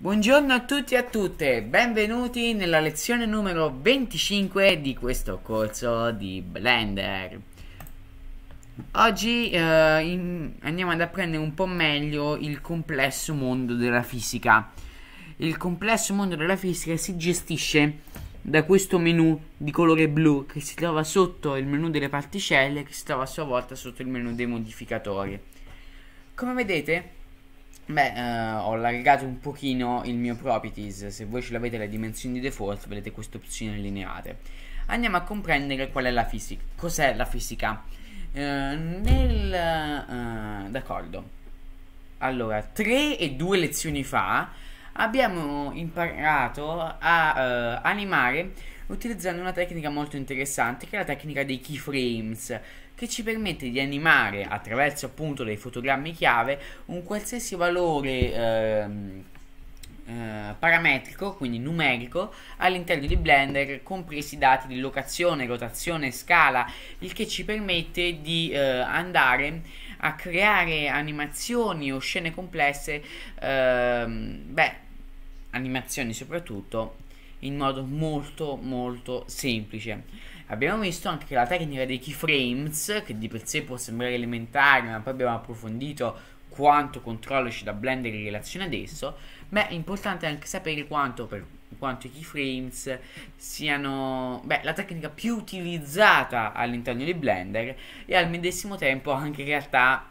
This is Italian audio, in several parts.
Buongiorno a tutti e a tutte, benvenuti nella lezione numero 25 di questo corso di Blender. Oggi eh, in, andiamo ad apprendere un po' meglio il complesso mondo della fisica. Il complesso mondo della fisica si gestisce da questo menu di colore blu che si trova sotto il menu delle particelle che si trova a sua volta sotto il menu dei modificatori. Come vedete Beh, eh, ho allargato un pochino il mio properties, se voi ce l'avete le dimensioni di default vedete queste opzioni allineate. Andiamo a comprendere qual è la fisica, cos'è la fisica. Eh, nel... Eh, d'accordo. Allora, 3 e 2 lezioni fa abbiamo imparato a eh, animare utilizzando una tecnica molto interessante che è la tecnica dei keyframes che ci permette di animare attraverso appunto dei fotogrammi chiave un qualsiasi valore ehm, eh, parametrico, quindi numerico, all'interno di Blender, compresi i dati di locazione, rotazione, scala, il che ci permette di eh, andare a creare animazioni o scene complesse, ehm, beh, animazioni soprattutto, in modo molto molto semplice. Abbiamo visto anche che la tecnica dei keyframes, che di per sé può sembrare elementare, ma poi abbiamo approfondito quanto controllo c'è da Blender in relazione ad esso, ma è importante anche sapere quanto per quanto i keyframes siano beh, la tecnica più utilizzata all'interno di Blender e al medesimo tempo anche in realtà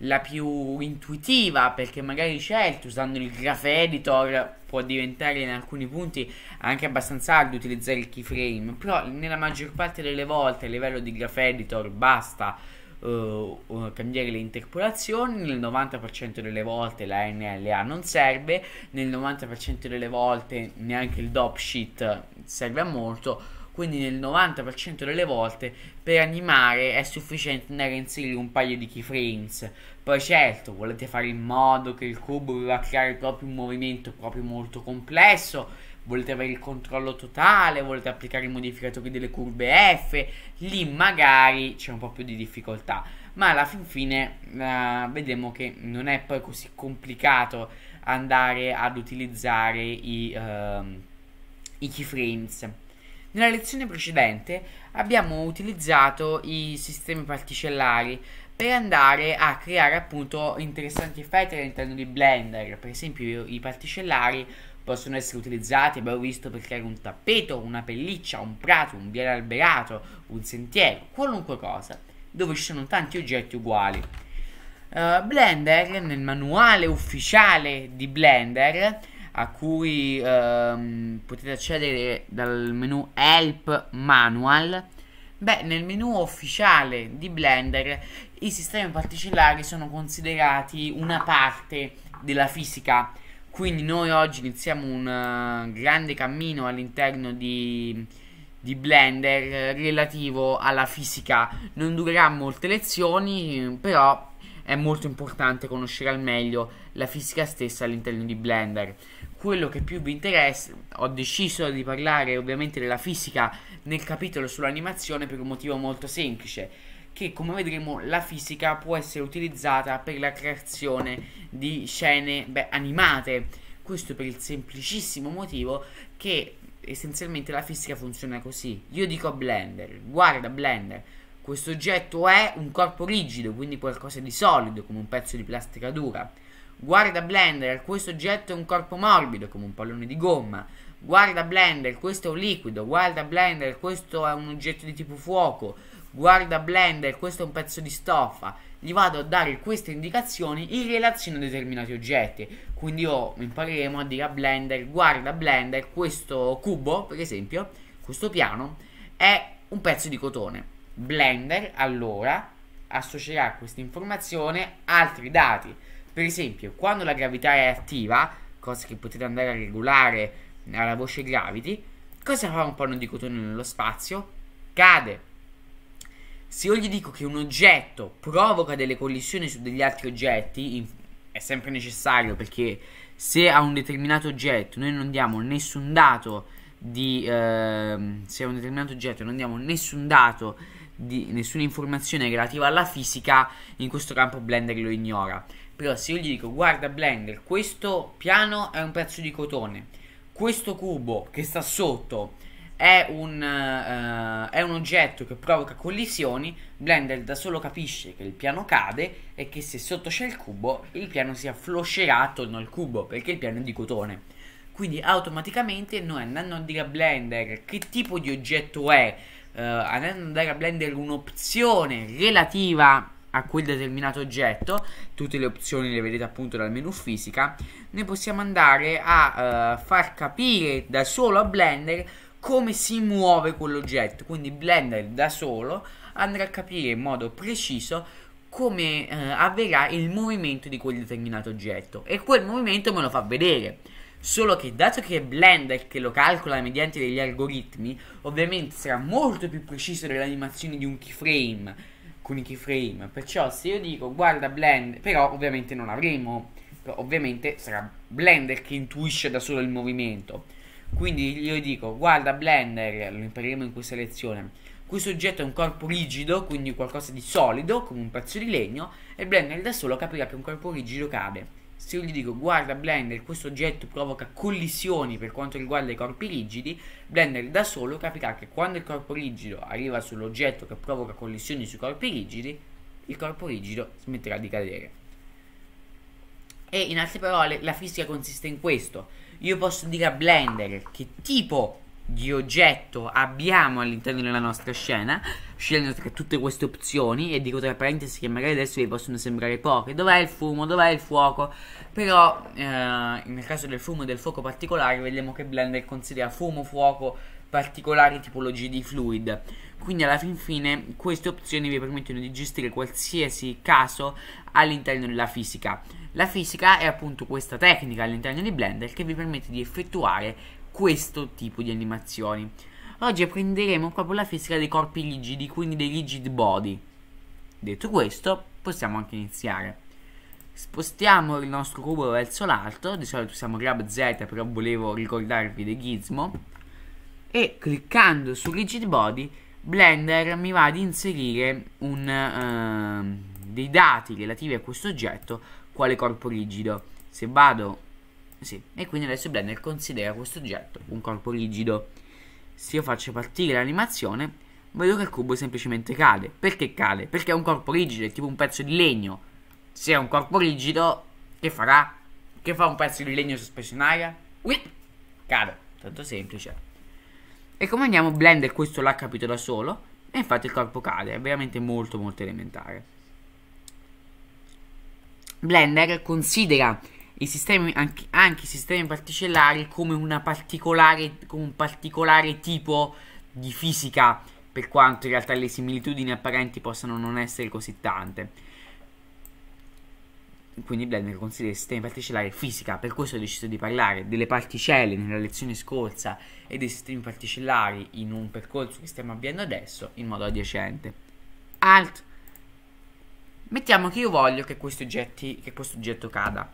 la più intuitiva perché magari certo usando il graph editor può diventare in alcuni punti anche abbastanza arduo utilizzare il keyframe però nella maggior parte delle volte a livello di graph editor basta Uh, uh, cambiare le interpolazioni nel 90% delle volte la NLA non serve nel 90% delle volte neanche il dop sheet serve a molto quindi nel 90% delle volte per animare è sufficiente andare a inserire un paio di keyframes. Poi certo, volete fare in modo che il cubo va a creare proprio un movimento proprio molto complesso, volete avere il controllo totale, volete applicare i modificatori delle curve F, lì magari c'è un po' più di difficoltà. Ma alla fin fine uh, vedremo che non è poi così complicato andare ad utilizzare i, uh, i keyframes. Nella lezione precedente abbiamo utilizzato i sistemi particellari per andare a creare appunto interessanti effetti all'interno di Blender. Per esempio i particellari possono essere utilizzati, abbiamo visto, per creare un tappeto, una pelliccia, un prato, un viale alberato, un sentiero, qualunque cosa, dove ci sono tanti oggetti uguali. Uh, Blender, nel manuale ufficiale di Blender, a cui ehm, potete accedere dal menu Help Manual. Beh, nel menu ufficiale di Blender i sistemi particolari sono considerati una parte della fisica. Quindi noi oggi iniziamo un uh, grande cammino all'interno di, di Blender relativo alla fisica. Non durerà molte lezioni, però è molto importante conoscere al meglio la fisica stessa all'interno di Blender quello che più vi interessa, ho deciso di parlare ovviamente della fisica nel capitolo sull'animazione per un motivo molto semplice che come vedremo la fisica può essere utilizzata per la creazione di scene beh, animate. Questo per il semplicissimo motivo che essenzialmente la fisica funziona così. Io dico a Blender, guarda Blender, questo oggetto è un corpo rigido, quindi qualcosa di solido, come un pezzo di plastica dura Guarda Blender, questo oggetto è un corpo morbido come un pallone di gomma. Guarda Blender, questo è un liquido. Guarda Blender, questo è un oggetto di tipo fuoco. Guarda Blender, questo è un pezzo di stoffa. Gli vado a dare queste indicazioni in relazione a determinati oggetti. Quindi io impareremo a dire a Blender, guarda Blender, questo cubo, per esempio, questo piano, è un pezzo di cotone. Blender, allora, associerà questa informazione a altri dati per esempio, quando la gravità è attiva, cosa che potete andare a regolare alla voce gravity, cosa fa un pallone di cotone nello spazio? Cade. Se io gli dico che un oggetto provoca delle collisioni su degli altri oggetti, in, è sempre necessario perché se a un determinato oggetto noi non diamo nessun dato di eh, se a un determinato oggetto non diamo nessun dato di nessuna informazione relativa alla fisica, in questo campo Blender lo ignora. Però se io gli dico guarda Blender, questo piano è un pezzo di cotone, questo cubo che sta sotto è un, uh, è un, oggetto che provoca collisioni, Blender da solo capisce che il piano cade e che se sotto c'è il cubo, il piano si affloscerà attorno al cubo perché il piano è di cotone. Quindi automaticamente noi andando a dire a Blender che tipo di oggetto è, uh, andando a dare a Blender un'opzione relativa a quel determinato oggetto, tutte le opzioni le vedete appunto dal menu fisica, noi possiamo andare a uh, far capire da solo a Blender come si muove quell'oggetto, quindi Blender da solo andrà a capire in modo preciso come eh, avverrà il movimento di quel determinato oggetto e quel movimento me lo fa vedere. Solo che dato che Blender che lo calcola mediante degli algoritmi, ovviamente sarà molto più preciso dell'animazione di un keyframe alcuni keyframe. Perciò se io dico guarda Blender, però ovviamente non avremo, ovviamente sarà Blender che intuisce da solo il movimento. Quindi io dico guarda Blender, lo impareremo in questa lezione. Questo oggetto è un corpo rigido, quindi qualcosa di solido, come un pezzo di legno, e Blender da solo capirà che un corpo rigido cade se io gli dico guarda Blender questo oggetto provoca collisioni per quanto riguarda i corpi rigidi Blender da solo capirà che quando il corpo rigido arriva sull'oggetto che provoca collisioni sui corpi rigidi il corpo rigido smetterà di cadere e in altre parole la fisica consiste in questo io posso dire a Blender che tipo di oggetto abbiamo all'interno della nostra scena, scegliendo tra tutte queste opzioni, e dico tra parentesi che magari adesso vi possono sembrare poche, dov'è il fumo, dov'è il fuoco, però eh, nel caso del fumo e del fuoco particolare vediamo che Blender considera fumo, fuoco, particolari tipologie di fluid. Quindi alla fin fine queste opzioni vi permettono di gestire qualsiasi caso all'interno della fisica. La fisica è appunto questa tecnica all'interno di Blender che vi permette di effettuare questo tipo di animazioni. Oggi prenderemo proprio la fisica dei corpi rigidi, quindi dei rigid body. Detto questo, possiamo anche iniziare. Spostiamo il nostro cubo verso l'alto, di solito usiamo grab Z, però volevo ricordarvi del gizmo. E cliccando su rigid body, Blender mi va ad inserire un, uh, dei dati relativi a questo oggetto quale corpo rigido. Se vado sì, e quindi adesso Blender considera questo oggetto un corpo rigido. Se io faccio partire l'animazione, vedo che il cubo semplicemente cade. Perché cade? Perché è un corpo rigido, è tipo un pezzo di legno. Se è un corpo rigido, che farà? Che fa un pezzo di legno sospeso in aria? Whip! Cade. Tanto semplice. E come andiamo, Blender questo l'ha capito da solo. E infatti il corpo cade, è veramente molto molto elementare. Blender considera i sistemi, anche, anche, i sistemi particellari come, particolare, come un particolare tipo di fisica, per quanto in realtà le similitudini apparenti possano non essere così tante. Quindi Blender considera i sistemi particellari fisica, per questo ho deciso di parlare delle particelle nella lezione scorsa e dei sistemi particellari in un percorso che stiamo avviando adesso in modo adiacente. Alt. Mettiamo che io voglio che questo, oggetti, che questo oggetto cada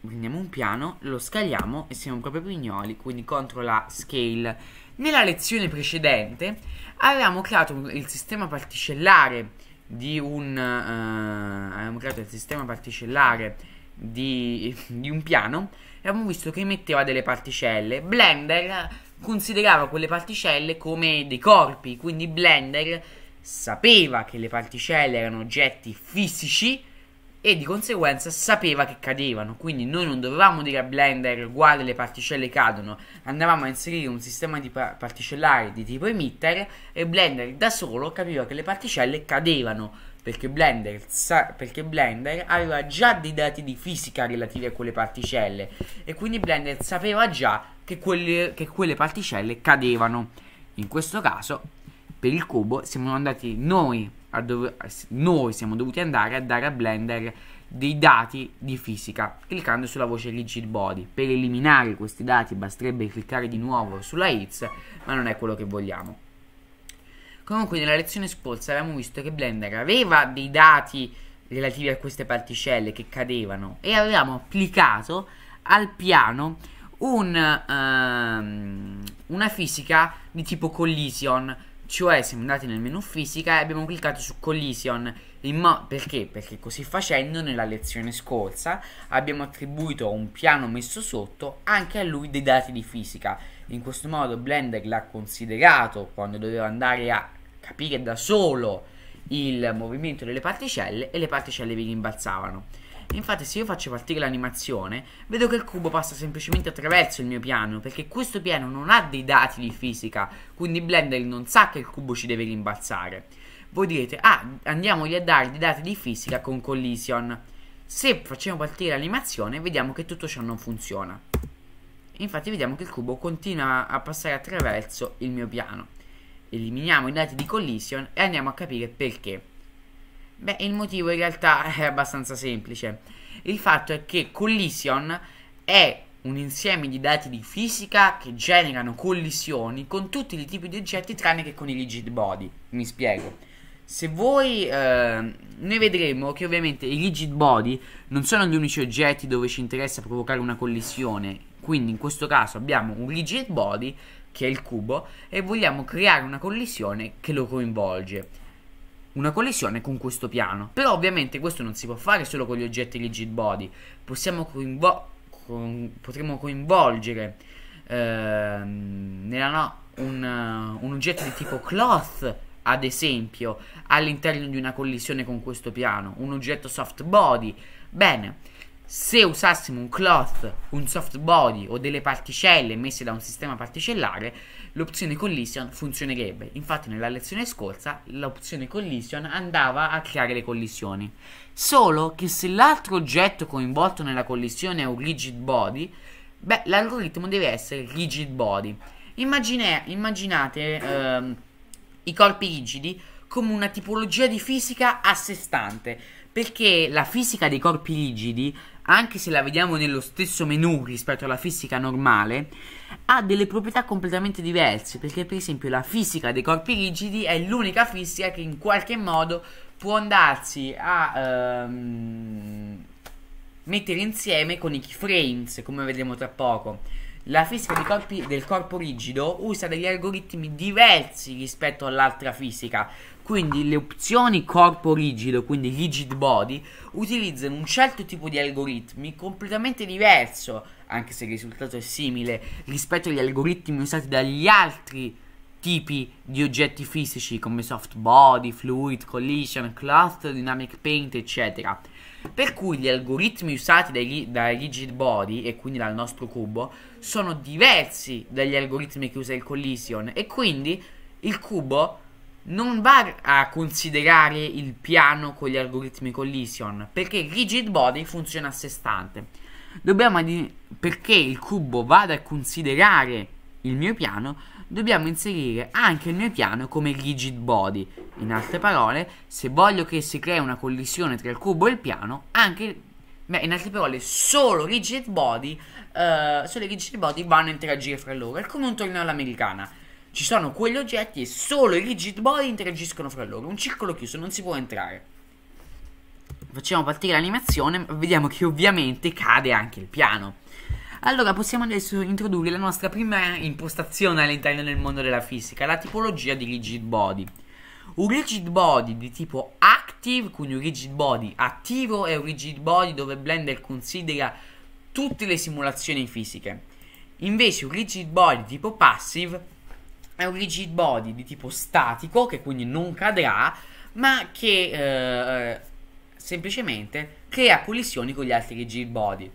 prendiamo un piano, lo scaliamo e siamo proprio pignoli, quindi contro la scale. Nella lezione precedente avevamo creato il sistema particellare di un... Uh, avevamo creato il sistema particellare di, di un piano e abbiamo visto che emetteva delle particelle. Blender considerava quelle particelle come dei corpi, quindi Blender sapeva che le particelle erano oggetti fisici e di conseguenza sapeva che cadevano. Quindi noi non dovevamo dire a Blender uguale le particelle cadono, andavamo a inserire un sistema di par particellare di tipo emitter e Blender da solo capiva che le particelle cadevano. Perché Blender, perché Blender aveva già dei dati di fisica relativi a quelle particelle e quindi Blender sapeva già che quelle, che quelle particelle cadevano. In questo caso, per il cubo, siamo andati noi dove noi siamo dovuti andare a dare a Blender dei dati di fisica cliccando sulla voce rigid body per eliminare questi dati basterebbe cliccare di nuovo sulla hits ma non è quello che vogliamo comunque nella lezione scorsa abbiamo visto che Blender aveva dei dati relativi a queste particelle che cadevano e avevamo applicato al piano un, um, una fisica di tipo collision cioè siamo andati nel menu fisica e abbiamo cliccato su collision Perché? Perché così facendo nella lezione scorsa abbiamo attribuito un piano messo sotto anche a lui dei dati di fisica In questo modo Blender l'ha considerato quando doveva andare a capire da solo il movimento delle particelle e le particelle vi rimbalzavano Infatti se io faccio partire l'animazione Vedo che il cubo passa semplicemente attraverso il mio piano Perché questo piano non ha dei dati di fisica Quindi Blender non sa che il cubo ci deve rimbalzare Voi direte Ah andiamogli a dare dei dati di fisica con collision Se facciamo partire l'animazione Vediamo che tutto ciò non funziona Infatti vediamo che il cubo continua a passare attraverso il mio piano Eliminiamo i dati di collision e andiamo a capire perché Beh, il motivo in realtà è abbastanza semplice. Il fatto è che collision è un insieme di dati di fisica che generano collisioni con tutti i tipi di oggetti tranne che con i rigid body. Mi spiego. Se voi, eh, noi vedremo che ovviamente i rigid body non sono gli unici oggetti dove ci interessa provocare una collisione. Quindi in questo caso abbiamo un rigid body che è il cubo e vogliamo creare una collisione che lo coinvolge una collisione con questo piano. Però ovviamente questo non si può fare solo con gli oggetti rigid body. Possiamo coinvo con, potremmo coinvolgere ehm, nella, no, un, un oggetto di tipo cloth ad esempio all'interno di una collisione con questo piano un oggetto soft body bene se usassimo un cloth, un soft body o delle particelle messe da un sistema particellare, l'opzione collision funzionerebbe. Infatti nella lezione scorsa l'opzione collision andava a creare le collisioni. Solo che se l'altro oggetto coinvolto nella collisione è un rigid body, beh, l'algoritmo deve essere rigid body. Immagine, immaginate ehm, i corpi rigidi come una tipologia di fisica a sé stante, perché la fisica dei corpi rigidi anche se la vediamo nello stesso menu rispetto alla fisica normale, ha delle proprietà completamente diverse, perché per esempio la fisica dei corpi rigidi è l'unica fisica che in qualche modo può andarsi a ehm, mettere insieme con i keyframes, come vedremo tra poco. La fisica corpi, del corpo rigido usa degli algoritmi diversi rispetto all'altra fisica, quindi le opzioni corpo rigido, quindi rigid body, utilizzano un certo tipo di algoritmi completamente diverso, anche se il risultato è simile, rispetto agli algoritmi usati dagli altri tipi di oggetti fisici come soft body, fluid, collision, cloth, dynamic paint, eccetera. Per cui gli algoritmi usati dai, dai, rigid body e quindi dal nostro cubo sono diversi dagli algoritmi che usa il collision e quindi il cubo non va a considerare il piano con gli algoritmi collision perché rigid body funziona a sé stante. Dobbiamo perché il cubo vada a considerare il mio piano, dobbiamo inserire anche il mio piano come rigid body. In altre parole, se voglio che si crei una collisione tra il cubo e il piano, anche beh, in altre parole, solo rigid body, uh, solo i rigid body vanno a interagire fra loro. È come un torneo all'americana ci sono quegli oggetti e solo i rigid body interagiscono fra loro. Un circolo chiuso, non si può entrare. Facciamo partire l'animazione, vediamo che ovviamente cade anche il piano. Allora possiamo adesso introdurre la nostra prima impostazione all'interno del mondo della fisica, la tipologia di rigid body. Un rigid body di tipo active, quindi un rigid body attivo è un rigid body dove Blender considera tutte le simulazioni fisiche. Invece un rigid body tipo passive è un rigid body di tipo statico che quindi non cadrà, ma che eh, eh semplicemente crea collisioni con gli altri rigid body.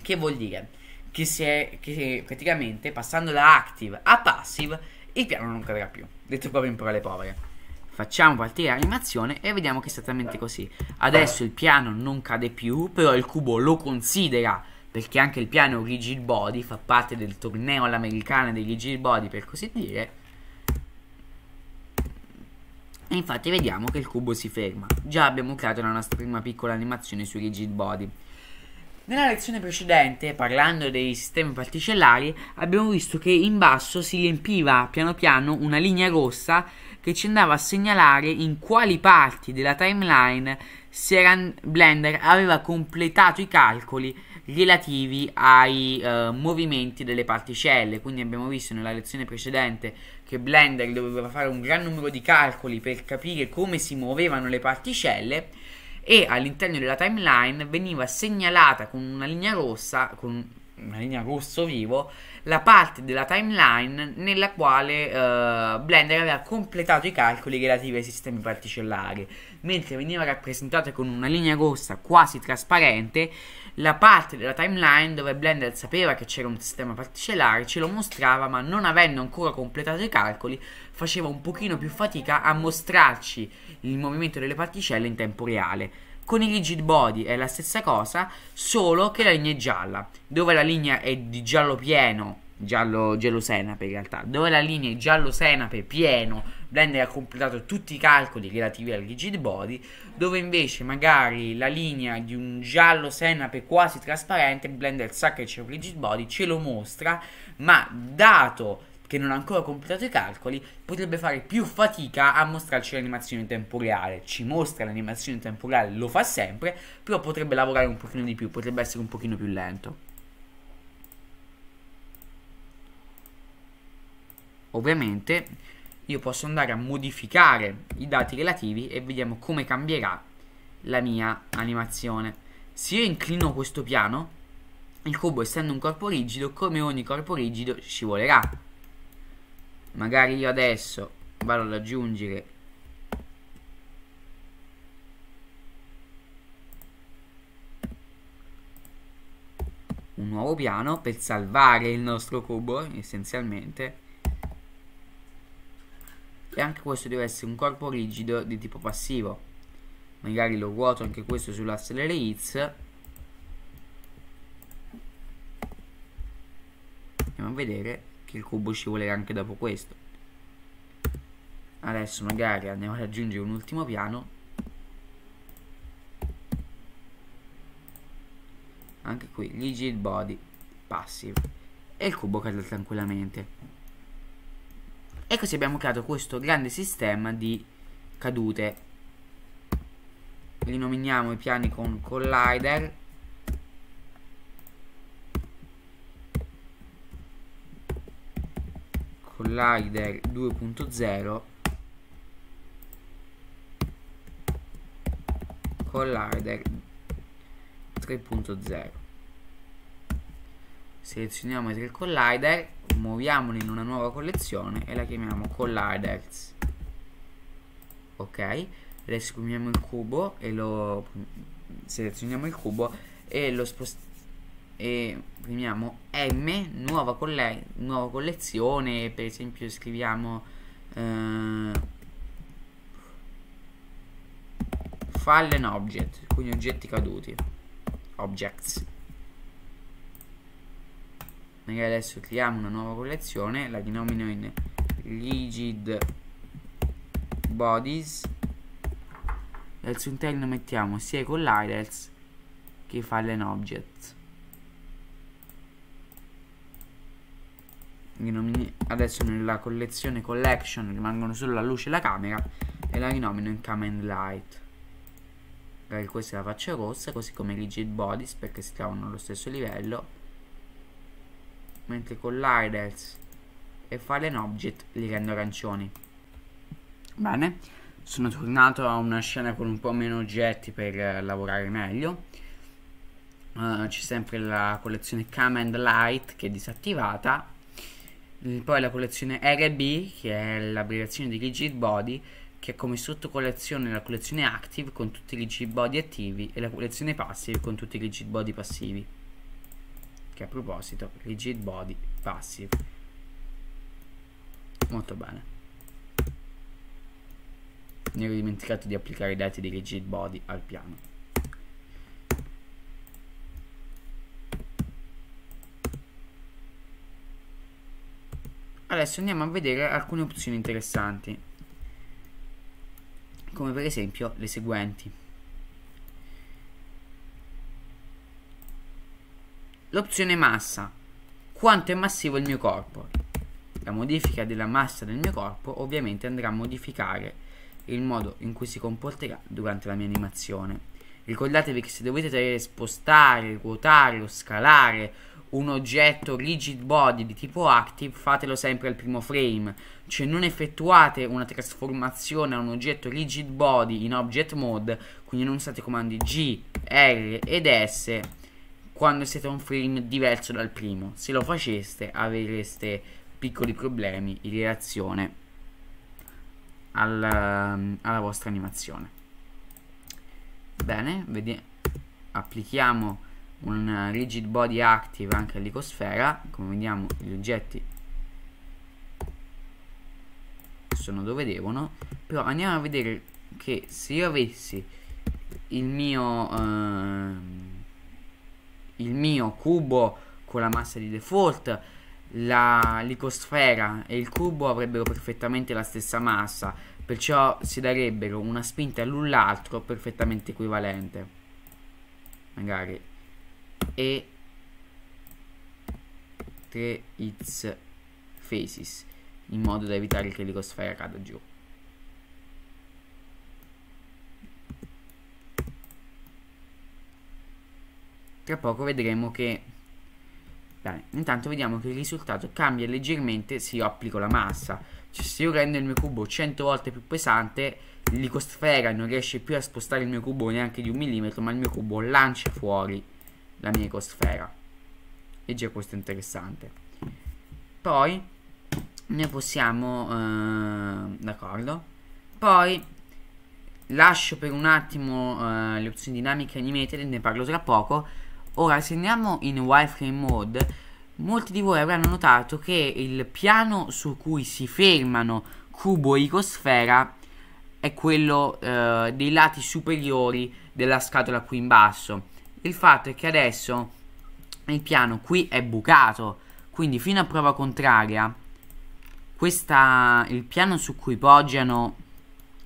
Che vuol dire? Che, è, che praticamente passando da active a passive il piano non cadrà più. Detto proprio in parole povere. Facciamo partire l'animazione e vediamo che è esattamente così. Adesso il piano non cade più, però il cubo lo considera perché anche il piano rigid body fa parte del torneo all'americana dei rigid body per così dire e infatti vediamo che il cubo si ferma già abbiamo creato la nostra prima piccola animazione sui rigid body nella lezione precedente, parlando dei sistemi particellari, abbiamo visto che in basso si riempiva piano piano una linea rossa che ci andava a segnalare in quali parti della timeline Blender aveva completato i calcoli relativi ai eh, movimenti delle particelle. Quindi abbiamo visto nella lezione precedente che Blender doveva fare un gran numero di calcoli per capire come si muovevano le particelle e all'interno della timeline veniva segnalata con una linea rossa, con una linea rosso vivo, la parte della timeline nella quale eh, Blender aveva completato i calcoli relativi ai sistemi particellari, mentre veniva rappresentata con una linea rossa quasi trasparente la parte della timeline dove Blender sapeva che c'era un sistema particelare, ce lo mostrava, ma non avendo ancora completato i calcoli, faceva un pochino più fatica a mostrarci il movimento delle particelle in tempo reale. Con i rigid body è la stessa cosa, solo che la linea è gialla, dove la linea è di giallo pieno giallo, giallo senape in realtà, dove la linea è giallo senape pieno, Blender ha completato tutti i calcoli relativi al rigid body, dove invece magari la linea di un giallo senape quasi trasparente, Blender sa che c'è un rigid body, ce lo mostra, ma dato che non ha ancora completato i calcoli, potrebbe fare più fatica a mostrarci l'animazione in tempo reale. Ci mostra l'animazione in tempo reale, lo fa sempre, però potrebbe lavorare un pochino di più, potrebbe essere un pochino più lento. ovviamente io posso andare a modificare i dati relativi e vediamo come cambierà la mia animazione se io inclino questo piano il cubo essendo un corpo rigido come ogni corpo rigido scivolerà magari io adesso vado ad aggiungere un nuovo piano per salvare il nostro cubo essenzialmente e anche questo deve essere un corpo rigido di tipo passivo magari lo ruoto anche questo sull'asse hits andiamo a vedere che il cubo scivolerà anche dopo questo adesso magari andiamo ad aggiungere un ultimo piano anche qui rigid body passive e il cubo cade tranquillamente e così abbiamo creato questo grande sistema di cadute. Rinominiamo i piani con collider. Collider 2.0. Collider 3.0 selezioniamo i tre collider muoviamola in una nuova collezione e la chiamiamo colliders ok riassumiamo il cubo e lo selezioniamo il cubo e lo spostiamo e premiamo M nuova, colle nuova, collezione per esempio scriviamo eh, fallen object quindi oggetti caduti objects magari adesso creiamo una nuova collezione la denomino in rigid bodies e al suo interno mettiamo sia i colliders che i file and object adesso nella collezione collection rimangono solo la luce e la camera e la rinomino in command light magari questa la faccia rossa così come rigid bodies perché si trovano allo stesso livello mentre con colliders e fallen object li rendo arancioni bene sono tornato a una scena con un po' meno oggetti per eh, lavorare meglio uh, c'è sempre la collezione Cam and Light che è disattivata mm, poi la collezione RB che è l'abbreviazione di rigid body che è come sottocollezione la collezione active con tutti i rigid body attivi e la collezione passive con tutti i rigid body passivi che a proposito rigid body passive molto bene mi ero dimenticato di applicare i dati di rigid body al piano adesso andiamo a vedere alcune opzioni interessanti come per esempio le seguenti L'opzione massa. Quanto è massivo il mio corpo? La modifica della massa del mio corpo ovviamente andrà a modificare il modo in cui si comporterà durante la mia animazione. Ricordatevi che se dovete spostare, ruotare o scalare un oggetto rigid body di tipo active, fatelo sempre al primo frame, cioè non effettuate una trasformazione a un oggetto rigid body in object mode, quindi non usate comandi G, R ed S quando siete un frame diverso dal primo. Se lo faceste avreste piccoli problemi in relazione alla, ehm, alla vostra animazione. Bene, vediamo. applichiamo un rigid body active anche all'icosfera, come vediamo gli oggetti sono dove devono, però andiamo a vedere che se io avessi il mio... Eh, il mio cubo con la massa di default la licosfera e il cubo avrebbero perfettamente la stessa massa perciò si darebbero una spinta l'un l'altro perfettamente equivalente magari e 3 its faces in modo da evitare che l'icosfera cada giù tra poco vedremo che Bene, intanto vediamo che il risultato cambia leggermente se io applico la massa. Cioè, se io rendo il mio cubo 100 volte più pesante, l'icosfera non riesce più a spostare il mio cubo neanche di un millimetro, ma il mio cubo lancia fuori la mia icosfera. E già questo è interessante. Poi, ne possiamo... Eh, d'accordo? Poi, lascio per un attimo eh, le opzioni dinamiche animated, ne parlo tra poco Ora, se andiamo in wireframe mode, molti di voi avranno notato che il piano su cui si fermano cubo e icosfera è quello eh, dei lati superiori della scatola qui in basso. Il fatto è che adesso il piano qui è bucato, quindi fino a prova contraria, questa, il piano su cui poggiano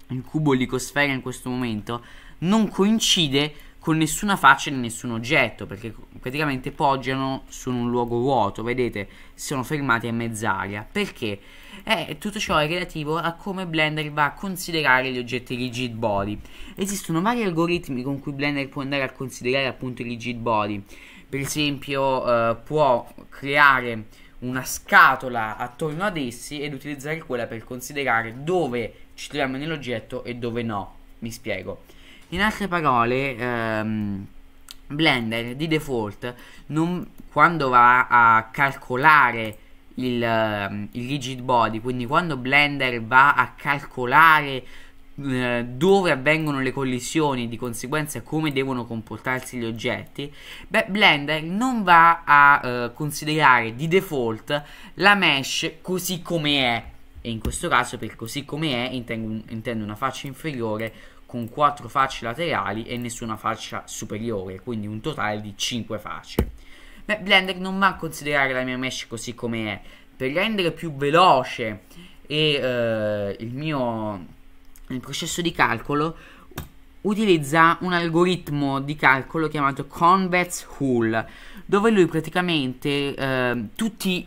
il cubo e l'icosfera in questo momento non coincide con con nessuna faccia di nessun oggetto, perché praticamente poggiano su un luogo vuoto, vedete, sono fermati a mezz'aria. Perché? Eh, tutto ciò è relativo a come Blender va a considerare gli oggetti rigid body. Esistono vari algoritmi con cui Blender può andare a considerare appunto i rigid body. Per esempio, eh, può creare una scatola attorno ad essi ed utilizzare quella per considerare dove ci troviamo nell'oggetto e dove no. Mi spiego. In altre parole, ehm, Blender di default, non, quando va a calcolare il, ehm, il, rigid body, quindi quando Blender va a calcolare eh, dove avvengono le collisioni di conseguenza come devono comportarsi gli oggetti beh blender non va a eh, considerare di default la mesh così come è e in questo caso per così come è intendo, intendo una faccia inferiore con quattro facce laterali e nessuna faccia superiore, quindi un totale di 5 facce. Beh, Blender non va a considerare la mia mesh così come è, per rendere più veloce e, uh, il mio il processo di calcolo utilizza un algoritmo di calcolo chiamato Convex Hull, dove lui praticamente uh, tutti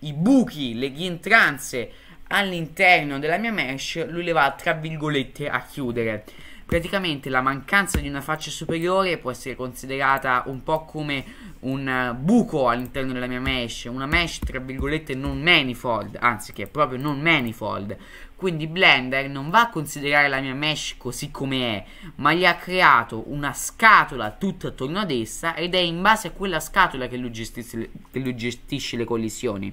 i buchi, le rientranze all'interno della mia mesh lui le va tra virgolette a chiudere praticamente la mancanza di una faccia superiore può essere considerata un po' come un buco all'interno della mia mesh, una mesh tra virgolette non manifold, anzi che è proprio non manifold. Quindi Blender non va a considerare la mia mesh così come è, ma gli ha creato una scatola tutta attorno ad essa ed è in base a quella scatola che lui gestisce, che lui gestisce le collisioni.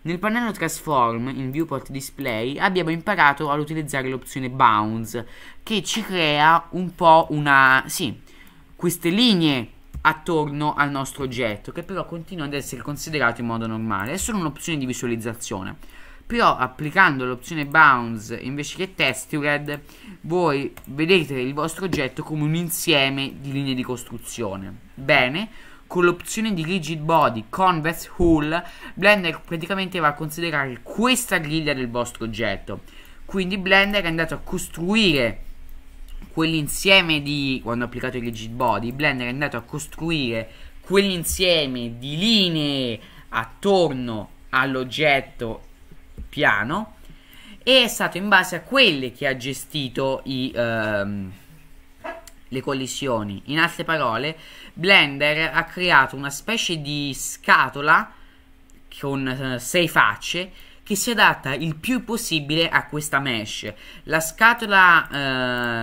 Nel pannello Transform in Viewport Display abbiamo imparato ad utilizzare l'opzione Bounce che ci crea un po' una... sì, queste linee attorno al nostro oggetto che però continua ad essere considerato in modo normale, è solo un'opzione di visualizzazione. Però applicando l'opzione Bounce invece che Textured voi vedete il vostro oggetto come un insieme di linee di costruzione. Bene, con l'opzione di rigid body convex hull Blender praticamente va a considerare questa griglia del vostro oggetto quindi Blender è andato a costruire quell'insieme di quando ho applicato il rigid body Blender è andato a costruire quell'insieme di linee attorno all'oggetto piano e è stato in base a quelle che ha gestito i, ehm, le collisioni. In altre parole, Blender ha creato una specie di scatola con eh, sei facce che si adatta il più possibile a questa mesh. La scatola,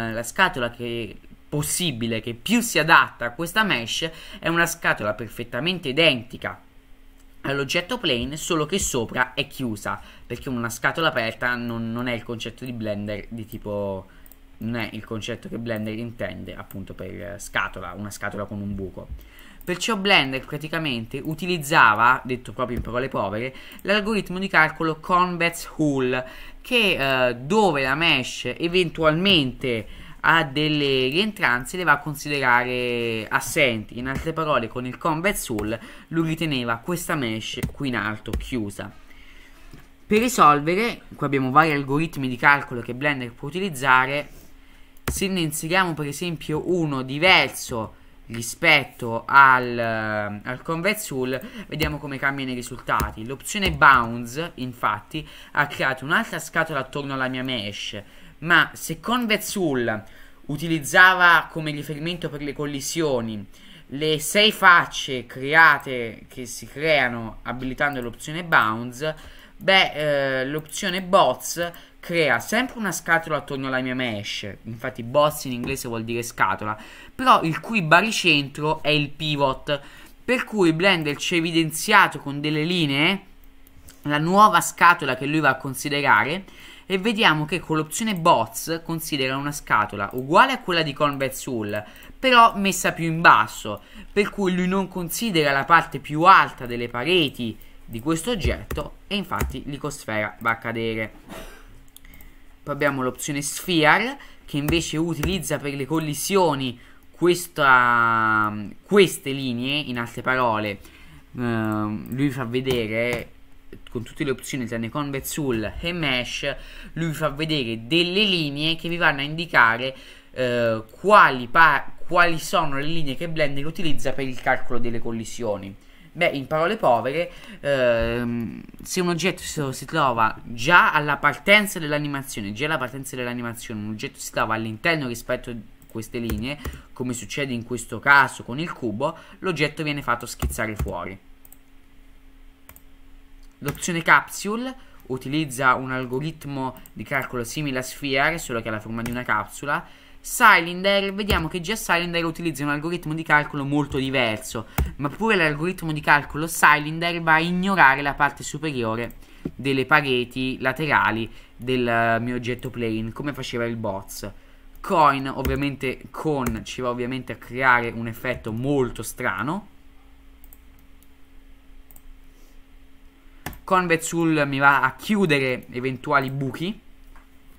eh, la scatola che possibile che più si adatta a questa mesh è una scatola perfettamente identica all'oggetto plane solo che sopra è chiusa perché una scatola aperta non, non è il concetto di blender di tipo non è il concetto che Blender intende appunto per eh, scatola, una scatola con un buco. Perciò Blender praticamente utilizzava, detto proprio in parole povere, l'algoritmo di calcolo Convex Hull, che eh, dove la mesh eventualmente ha delle rientranze le va a considerare assenti. In altre parole, con il Convex Hull lui riteneva questa mesh qui in alto chiusa. Per risolvere, qui abbiamo vari algoritmi di calcolo che Blender può utilizzare se ne inseriamo per esempio uno diverso rispetto al, eh, al convert soul vediamo come cambiano i risultati l'opzione bounce infatti ha creato un'altra scatola attorno alla mia mesh ma se convert soul utilizzava come riferimento per le collisioni le sei facce create che si creano abilitando l'opzione bounce beh eh, l'opzione bots crea sempre una scatola attorno alla mia mesh, infatti boss in inglese vuol dire scatola, però il cui baricentro è il pivot, per cui Blender ci ha evidenziato con delle linee la nuova scatola che lui va a considerare e vediamo che con l'opzione bots considera una scatola uguale a quella di Convex Hull però messa più in basso per cui lui non considera la parte più alta delle pareti di questo oggetto e infatti l'icosfera va a cadere poi abbiamo l'opzione Sphere che invece utilizza per le collisioni questa, queste linee, in altre parole, ehm, lui fa vedere con tutte le opzioni tranne Convex Hull e Mesh, lui fa vedere delle linee che vi vanno a indicare eh, quali, quali sono le linee che Blender utilizza per il calcolo delle collisioni. Beh, in parole povere, ehm, se un oggetto si, si, trova già alla partenza dell'animazione, già alla partenza dell'animazione, un oggetto si trova all'interno rispetto a queste linee, come succede in questo caso con il cubo, l'oggetto viene fatto schizzare fuori. L'opzione capsule utilizza un algoritmo di calcolo simile a sphere, solo che ha la forma di una capsula, Cylinder, vediamo che già Cylinder utilizza un algoritmo di calcolo molto diverso, ma pure l'algoritmo di calcolo Cylinder va a ignorare la parte superiore delle pareti laterali del eh, mio oggetto plane, come faceva il bots. Coin, ovviamente, con ci va ovviamente a creare un effetto molto strano. Convet Soul mi va a chiudere eventuali buchi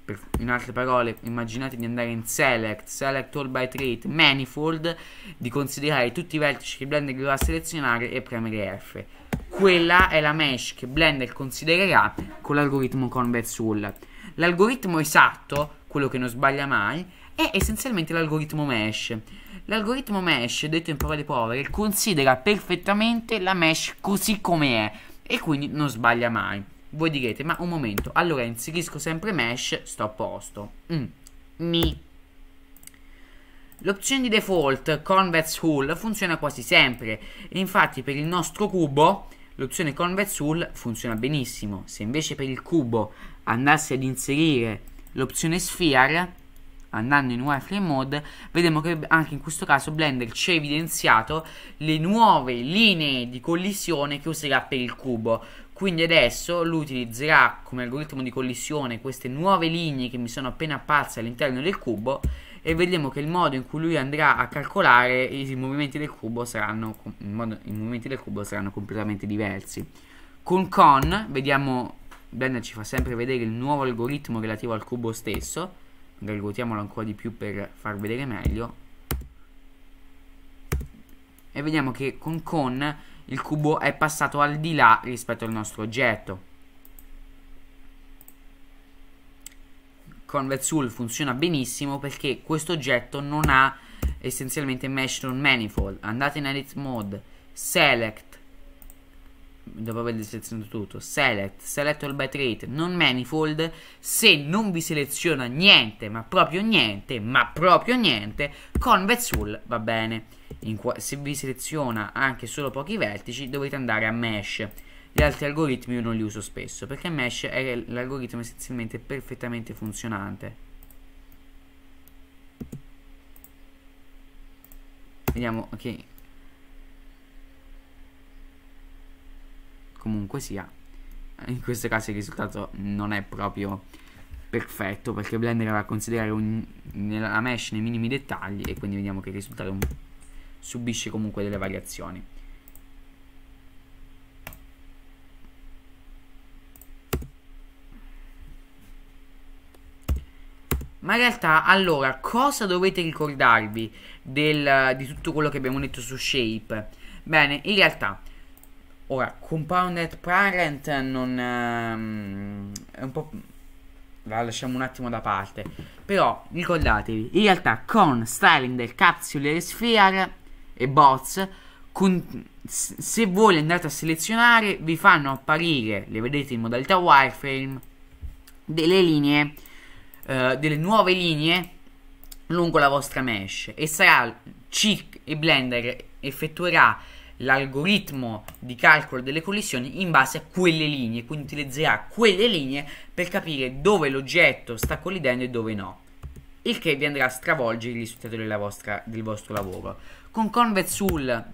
per, in altre parole immaginate di andare in select, select all by trait, manifold, di considerare tutti i vertici che Blender dovrà selezionare e premere F. Quella è la mesh che Blender considererà con l'algoritmo Convex Hull. L'algoritmo esatto, quello che non sbaglia mai, è essenzialmente l'algoritmo mesh. L'algoritmo mesh, detto in parole povere, considera perfettamente la mesh così come è e quindi non sbaglia mai. Voi direte, ma un momento, allora inserisco sempre mesh, sto a posto. Mm. Mi. L'opzione di default Convex Hull funziona quasi sempre, infatti per il nostro cubo l'opzione Convex Hull funziona benissimo, se invece per il cubo andassi ad inserire l'opzione Sphere, andando in wireframe mode, vedremo che anche in questo caso Blender ci ha evidenziato le nuove linee di collisione che userà per il cubo, quindi adesso lui utilizzerà come algoritmo di collisione queste nuove linee che mi sono appena apparse all'interno del cubo e vedremo che il modo in cui lui andrà a calcolare i movimenti del cubo saranno, modo, movimenti del cubo saranno completamente diversi. Con con, vediamo, Blender ci fa sempre vedere il nuovo algoritmo relativo al cubo stesso, magari ruotiamolo ancora di più per far vedere meglio, e vediamo che con con il cubo è passato al di là rispetto al nostro oggetto. Convex Hull funziona benissimo perché questo oggetto non ha essenzialmente mesh manifold. Andate in edit mode, select dopo aver selezionato tutto, select, select all bitrate, non manifold, se non vi seleziona niente, ma proprio niente, ma proprio niente, convex rule va bene. se vi seleziona anche solo pochi vertici dovete andare a mesh. Gli altri algoritmi io non li uso spesso perché mesh è l'algoritmo essenzialmente perfettamente funzionante. Vediamo, ok, comunque sia in questo caso il risultato non è proprio perfetto perché Blender va a considerare la mesh nei minimi dettagli e quindi vediamo che il risultato subisce comunque delle variazioni Ma in realtà, allora, cosa dovete ricordarvi del, di tutto quello che abbiamo detto su Shape? Bene, in realtà, Ora, compounded parent non... Um, è un po'... La lasciamo un attimo da parte. Però, ricordatevi, in realtà con styling del capsule sphere e bots, con, se voi andate a selezionare, vi fanno apparire, le vedete in modalità wireframe, delle linee, uh, delle nuove linee lungo la vostra mesh. E sarà... Circa, e Blender effettuerà l'algoritmo di calcolo delle collisioni in base a quelle linee, quindi utilizzerà quelle linee per capire dove l'oggetto sta collidendo e dove no, il che vi andrà a stravolgere il risultato vostra, del vostro lavoro. Con Convert Soul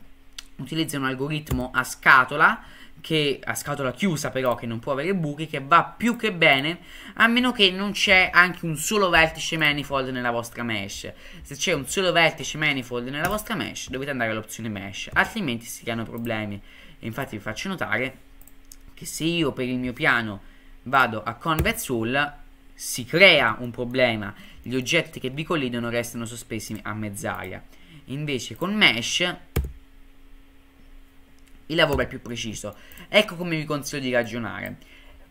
utilizza un algoritmo a scatola che a scatola chiusa però che non può avere buchi che va più che bene a meno che non c'è anche un solo vertice manifold nella vostra mesh se c'è un solo vertice manifold nella vostra mesh dovete andare all'opzione mesh altrimenti si creano problemi e infatti vi faccio notare che se io per il mio piano vado a convex hull si crea un problema gli oggetti che vi collidono restano sospesi a mezz'aria invece con mesh il lavoro è più preciso. Ecco come vi consiglio di ragionare.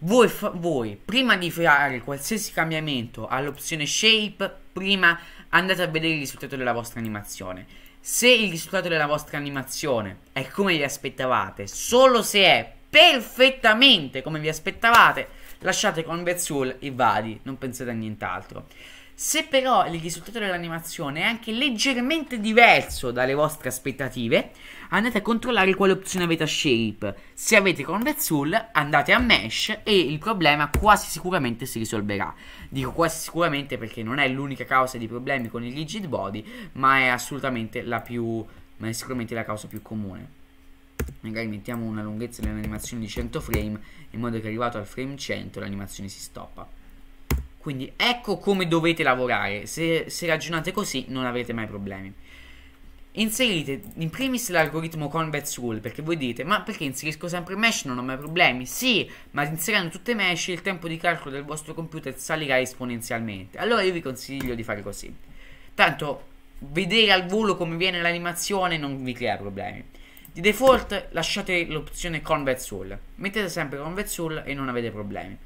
Voi, voi, prima di fare qualsiasi cambiamento all'opzione shape, prima andate a vedere il risultato della vostra animazione. Se il risultato della vostra animazione è come vi aspettavate, solo se è perfettamente come vi aspettavate, lasciate Converse All e vadi, non pensate a nient'altro. Se però il risultato dell'animazione è anche leggermente diverso dalle vostre aspettative, andate a controllare quale opzione avete a shape. Se avete Convex Soul, andate a mesh e il problema quasi sicuramente si risolverà. Dico quasi sicuramente perché non è l'unica causa di problemi con il rigid body, ma è assolutamente la più ma è sicuramente la causa più comune. Magari mettiamo una lunghezza dell'animazione di 100 frame in modo che arrivato al frame 100 l'animazione si stoppa. Quindi ecco come dovete lavorare, se, se ragionate così non avrete mai problemi. Inserite in primis l'algoritmo Convex Rule perché voi dite ma perché inserisco sempre mesh non ho mai problemi? Sì, ma inserendo tutte mesh il tempo di calcolo del vostro computer salirà esponenzialmente. Allora io vi consiglio di fare così. Tanto vedere al volo come viene l'animazione non vi crea problemi. Di default lasciate l'opzione Convex Rule, mettete sempre Convex Rule e non avete problemi.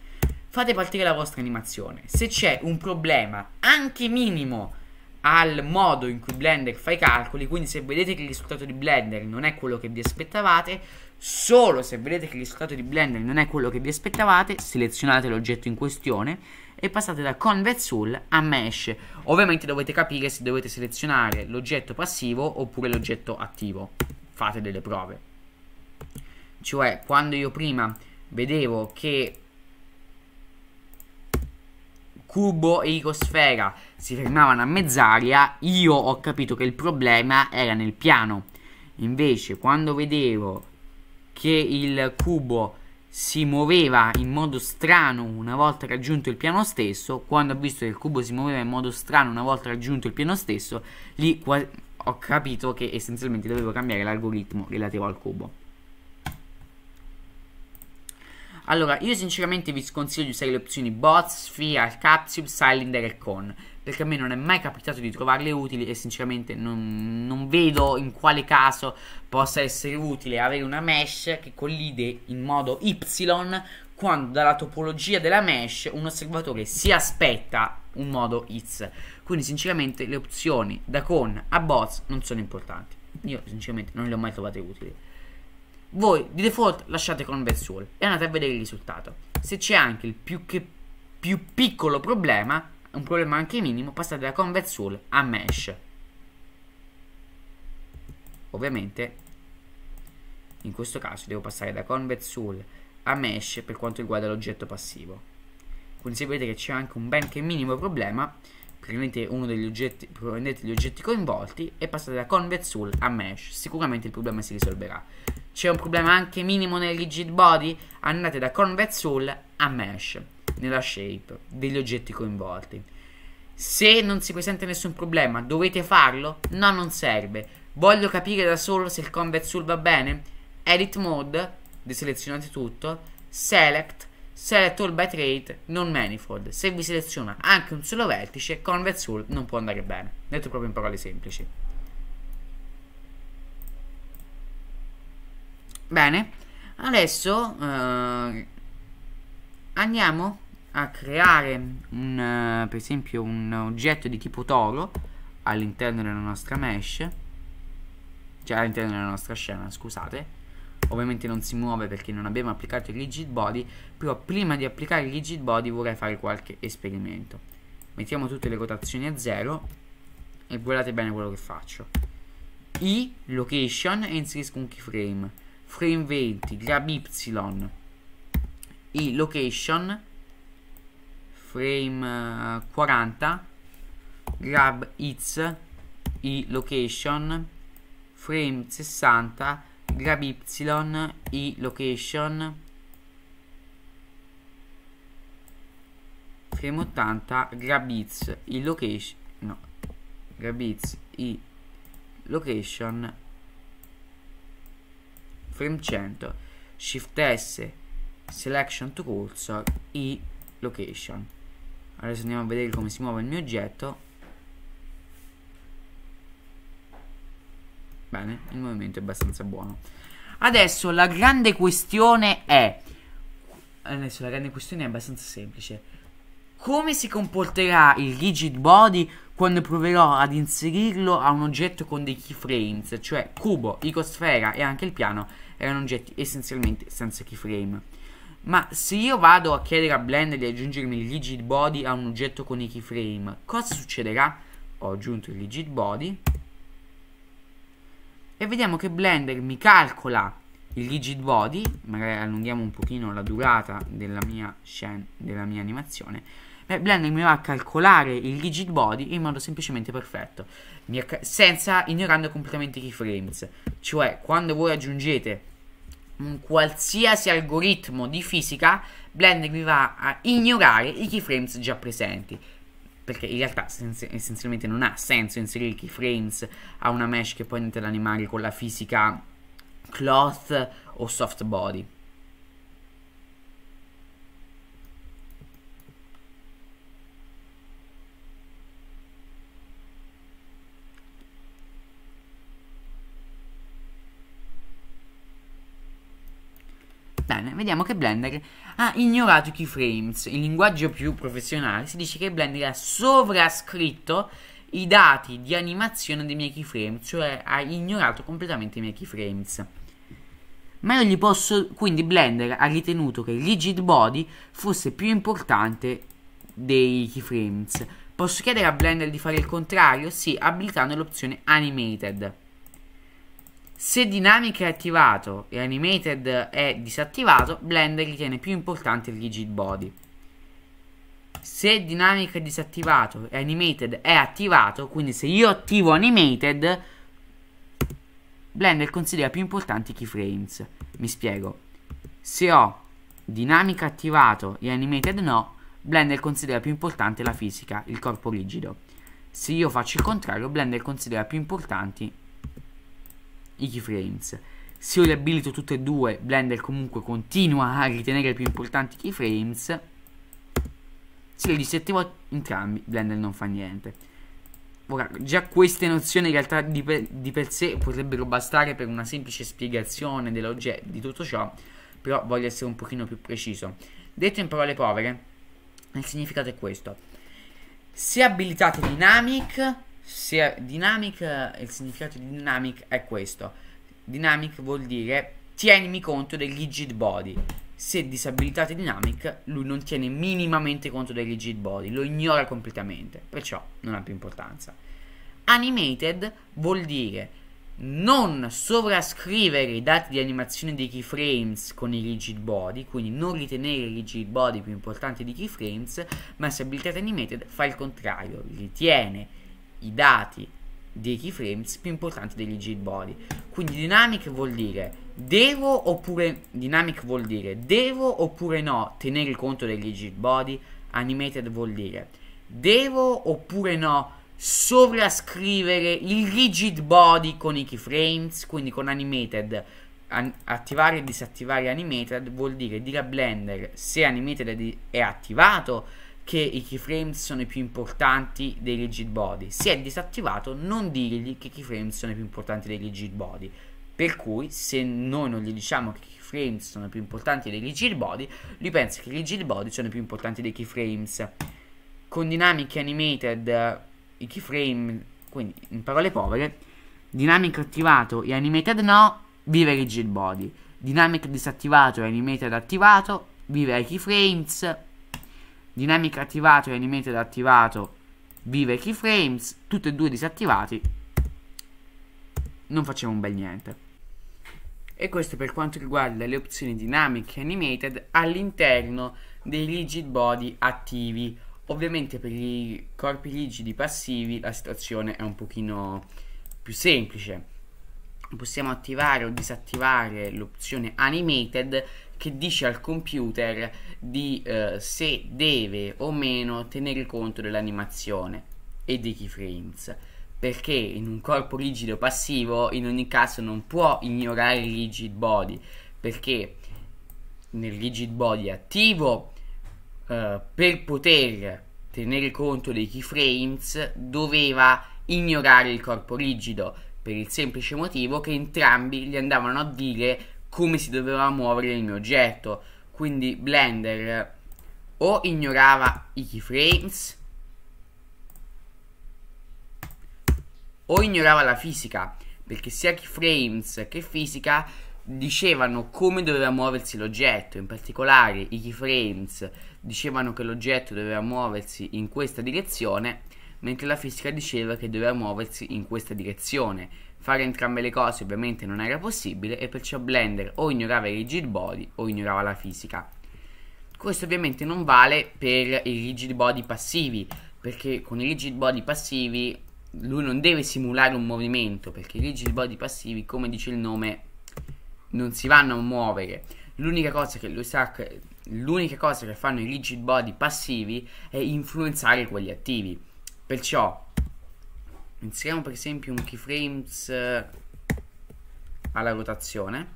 Fate partire la vostra animazione. Se c'è un problema, anche minimo, al modo in cui Blender fa i calcoli, quindi se vedete che il risultato di Blender non è quello che vi aspettavate, solo se vedete che il risultato di Blender non è quello che vi aspettavate, selezionate l'oggetto in questione e passate da Convert Soul a Mesh. Ovviamente dovete capire se dovete selezionare l'oggetto passivo oppure l'oggetto attivo. Fate delle prove. Cioè, quando io prima vedevo che cubo e icosfera si fermavano a mezz'aria, io ho capito che il problema era nel piano. Invece, quando vedevo che il cubo si muoveva in modo strano una volta raggiunto il piano stesso, quando ho visto che il cubo si muoveva in modo strano una volta raggiunto il piano stesso, lì ho capito che essenzialmente dovevo cambiare l'algoritmo relativo al cubo. Allora, io sinceramente vi sconsiglio di usare le opzioni Bots, Sphere, Capsule, Cylinder e Con perché a me non è mai capitato di trovarle utili e sinceramente non, non vedo in quale caso possa essere utile avere una mesh che collide in modo Y quando dalla topologia della mesh un osservatore si aspetta un modo X. Quindi sinceramente le opzioni da con a bots non sono importanti. Io sinceramente non le ho mai trovate utili. Voi di default lasciate con Versuol e andate a vedere il risultato. Se c'è anche il più, che, più piccolo problema un problema anche minimo, passate da convert soul a mesh. Ovviamente in questo caso devo passare da convert soul a mesh per quanto riguarda l'oggetto passivo. Quindi se vedete che c'è anche un benché minimo problema, prendete uno degli oggetti, prendete gli oggetti coinvolti e passate da convert soul a mesh. Sicuramente il problema si risolverà. C'è un problema anche minimo nel rigid body? Andate da convert soul a mesh nella shape degli oggetti coinvolti. Se non si presenta nessun problema, dovete farlo? No, non serve. Voglio capire da solo se il Convert Soul va bene? Edit Mode, deselezionate tutto, Select, Select All by Trade, Non Manifold. Se vi seleziona anche un solo vertice, Convert Soul non può andare bene. Detto proprio in parole semplici. Bene, adesso eh, andiamo a creare un, eh, per esempio un oggetto di tipo toro all'interno della nostra mesh cioè all'interno della nostra scena scusate ovviamente non si muove perché non abbiamo applicato il rigid body però prima di applicare il rigid body vorrei fare qualche esperimento mettiamo tutte le rotazioni a zero e guardate bene quello che faccio i location e inserisco un keyframe frame 20 grab y i location frame 40 eh, grab its i location frame 60 grab y i location frame 80 grab its i location no grab its i location frame 100 shift s selection to cursor i location adesso andiamo a vedere come si muove il mio oggetto bene il movimento è abbastanza buono adesso la grande questione è adesso la grande questione è abbastanza semplice come si comporterà il rigid body quando proverò ad inserirlo a un oggetto con dei keyframes, cioè cubo, icosfera e anche il piano erano oggetti essenzialmente senza keyframe. Ma se io vado a chiedere a Blender di aggiungermi il rigid body a un oggetto con i keyframe, cosa succederà? Ho aggiunto il rigid body e vediamo che Blender mi calcola il rigid body, magari allunghiamo un pochino la durata della mia, scena, della mia animazione, Beh, Blender mi va a calcolare il rigid body in modo semplicemente perfetto, senza ignorando completamente i keyframes, cioè quando voi aggiungete un qualsiasi algoritmo di fisica, Blender mi va a ignorare i keyframes già presenti. Perché in realtà essenzialmente non ha senso inserire i keyframes a una mesh che poi andate ad animare con la fisica cloth o soft body. Bene, vediamo che Blender ha ignorato i keyframes. In linguaggio più professionale si dice che Blender ha sovrascritto i dati di animazione dei miei keyframes, cioè ha ignorato completamente i miei keyframes. Ma io gli posso. Quindi Blender ha ritenuto che il rigid body fosse più importante dei keyframes. Posso chiedere a Blender di fare il contrario? Sì, abilitando l'opzione animated. Se Dynamic è attivato e Animated è disattivato, Blender ritiene più importante il Rigid Body. Se Dynamic è disattivato e Animated è attivato, quindi se io attivo Animated, Blender considera più importanti i keyframes. Mi spiego. Se ho Dynamic attivato e Animated no, Blender considera più importante la fisica, il corpo rigido. Se io faccio il contrario, Blender considera più importanti i keyframes. Se io li abilito tutte e due, Blender comunque continua a ritenere più importanti i keyframes. Se li disattivo entrambi, Blender non fa niente. Ora, già queste nozioni in realtà di per, di per sé potrebbero bastare per una semplice spiegazione dell'oggetto di tutto ciò, però voglio essere un pochino più preciso. Detto in parole povere, il significato è questo. Se abilitate Dynamic, se dynamic, il significato di dynamic è questo. Dynamic vuol dire tienimi conto del rigid body. Se disabilitate dynamic, lui non tiene minimamente conto del rigid body, lo ignora completamente, perciò non ha più importanza. Animated vuol dire non sovrascrivere i dati di animazione dei keyframes con i rigid body, quindi non ritenere i rigid body più importanti di keyframes, ma se abilitate animated fa il contrario, ritiene i dati dei keyframes più importanti degli git body. Quindi dynamic vuol dire devo oppure dynamic vuol dire devo oppure no tenere conto degli git body, animated vuol dire devo oppure no sovrascrivere il rigid body con i keyframes, quindi con animated an attivare e disattivare animated vuol dire dire a Blender se animated è attivato che i keyframes sono i più importanti dei rigid body. Se è disattivato, non dirgli che i keyframes sono i più importanti dei rigid body. Per cui, se noi non gli diciamo che i keyframes sono più importanti dei rigid body, lui pensa che i rigid body sono più importanti dei keyframes. Con Dynamic Animated, i keyframe, quindi in parole povere, Dynamic attivato e Animated no, vive rigid body. Dynamic disattivato e Animated attivato, vive i keyframes, Dynamic attivato e Animated attivato vive keyframes, tutti e due disattivati, non facciamo un bel niente. E questo per quanto riguarda le opzioni Dynamic e Animated all'interno dei rigid body attivi. Ovviamente per i corpi rigidi passivi la situazione è un pochino più semplice. Possiamo attivare o disattivare l'opzione Animated che dice al computer di eh, se deve o meno tenere conto dell'animazione e dei keyframes perché in un corpo rigido passivo in ogni caso non può ignorare il rigid body perché nel rigid body attivo eh, per poter tenere conto dei keyframes doveva ignorare il corpo rigido per il semplice motivo che entrambi gli andavano a dire come si doveva muovere il mio oggetto quindi Blender o ignorava i keyframes o ignorava la fisica perché sia keyframes che fisica dicevano come doveva muoversi l'oggetto in particolare i keyframes dicevano che l'oggetto doveva muoversi in questa direzione mentre la fisica diceva che doveva muoversi in questa direzione Fare entrambe le cose ovviamente non era possibile e perciò Blender o ignorava i rigid body o ignorava la fisica. Questo ovviamente non vale per i rigid body passivi, perché con i rigid body passivi lui non deve simulare un movimento, perché i rigid body passivi, come dice il nome, non si vanno a muovere. L'unica cosa che lui sa l'unica cosa che fanno i rigid body passivi è influenzare quelli attivi. Perciò inseriamo per esempio un keyframes eh, alla rotazione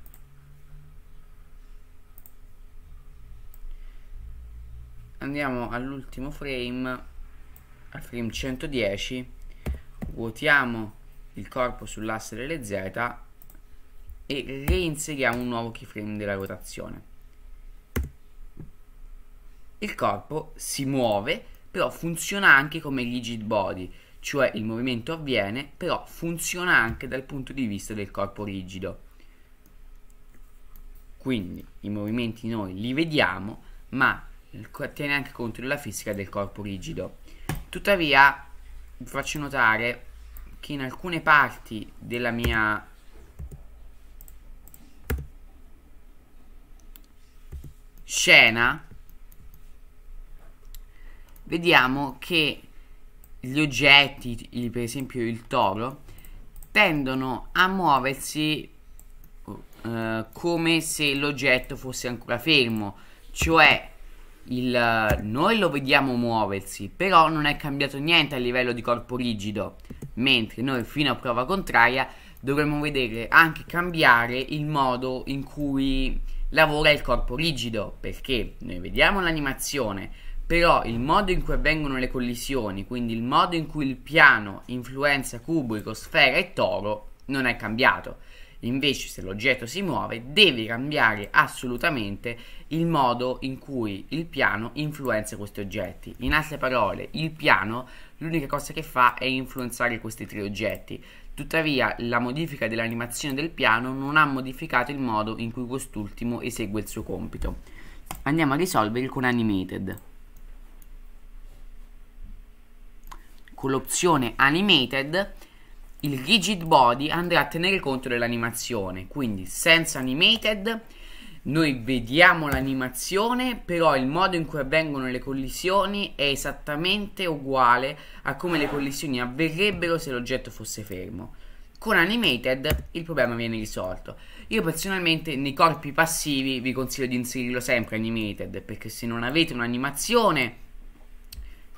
andiamo all'ultimo frame al frame 110 ruotiamo il corpo sull'asse delle Z e reinseriamo un nuovo keyframe della rotazione il corpo si muove però funziona anche come rigid body cioè il movimento avviene, però funziona anche dal punto di vista del corpo rigido. Quindi i movimenti noi li vediamo, ma tiene anche conto della fisica del corpo rigido. Tuttavia, vi faccio notare che in alcune parti della mia scena vediamo che gli oggetti, per esempio il toro, tendono a muoversi oh, eh, come se l'oggetto fosse ancora fermo, cioè il, noi lo vediamo muoversi, però non è cambiato niente a livello di corpo rigido, mentre noi fino a prova contraria dovremmo vedere anche cambiare il modo in cui lavora il corpo rigido, perché noi vediamo l'animazione, però il modo in cui avvengono le collisioni, quindi il modo in cui il piano influenza cubico, sfera e toro, non è cambiato. Invece, se l'oggetto si muove, deve cambiare assolutamente il modo in cui il piano influenza questi oggetti. In altre parole, il piano l'unica cosa che fa è influenzare questi tre oggetti. Tuttavia, la modifica dell'animazione del piano non ha modificato il modo in cui quest'ultimo esegue il suo compito. Andiamo a risolverlo con Animated. con l'opzione animated il rigid body andrà a tenere conto dell'animazione quindi senza animated noi vediamo l'animazione però il modo in cui avvengono le collisioni è esattamente uguale a come le collisioni avverrebbero se l'oggetto fosse fermo con animated il problema viene risolto io personalmente nei corpi passivi vi consiglio di inserirlo sempre animated perché se non avete un'animazione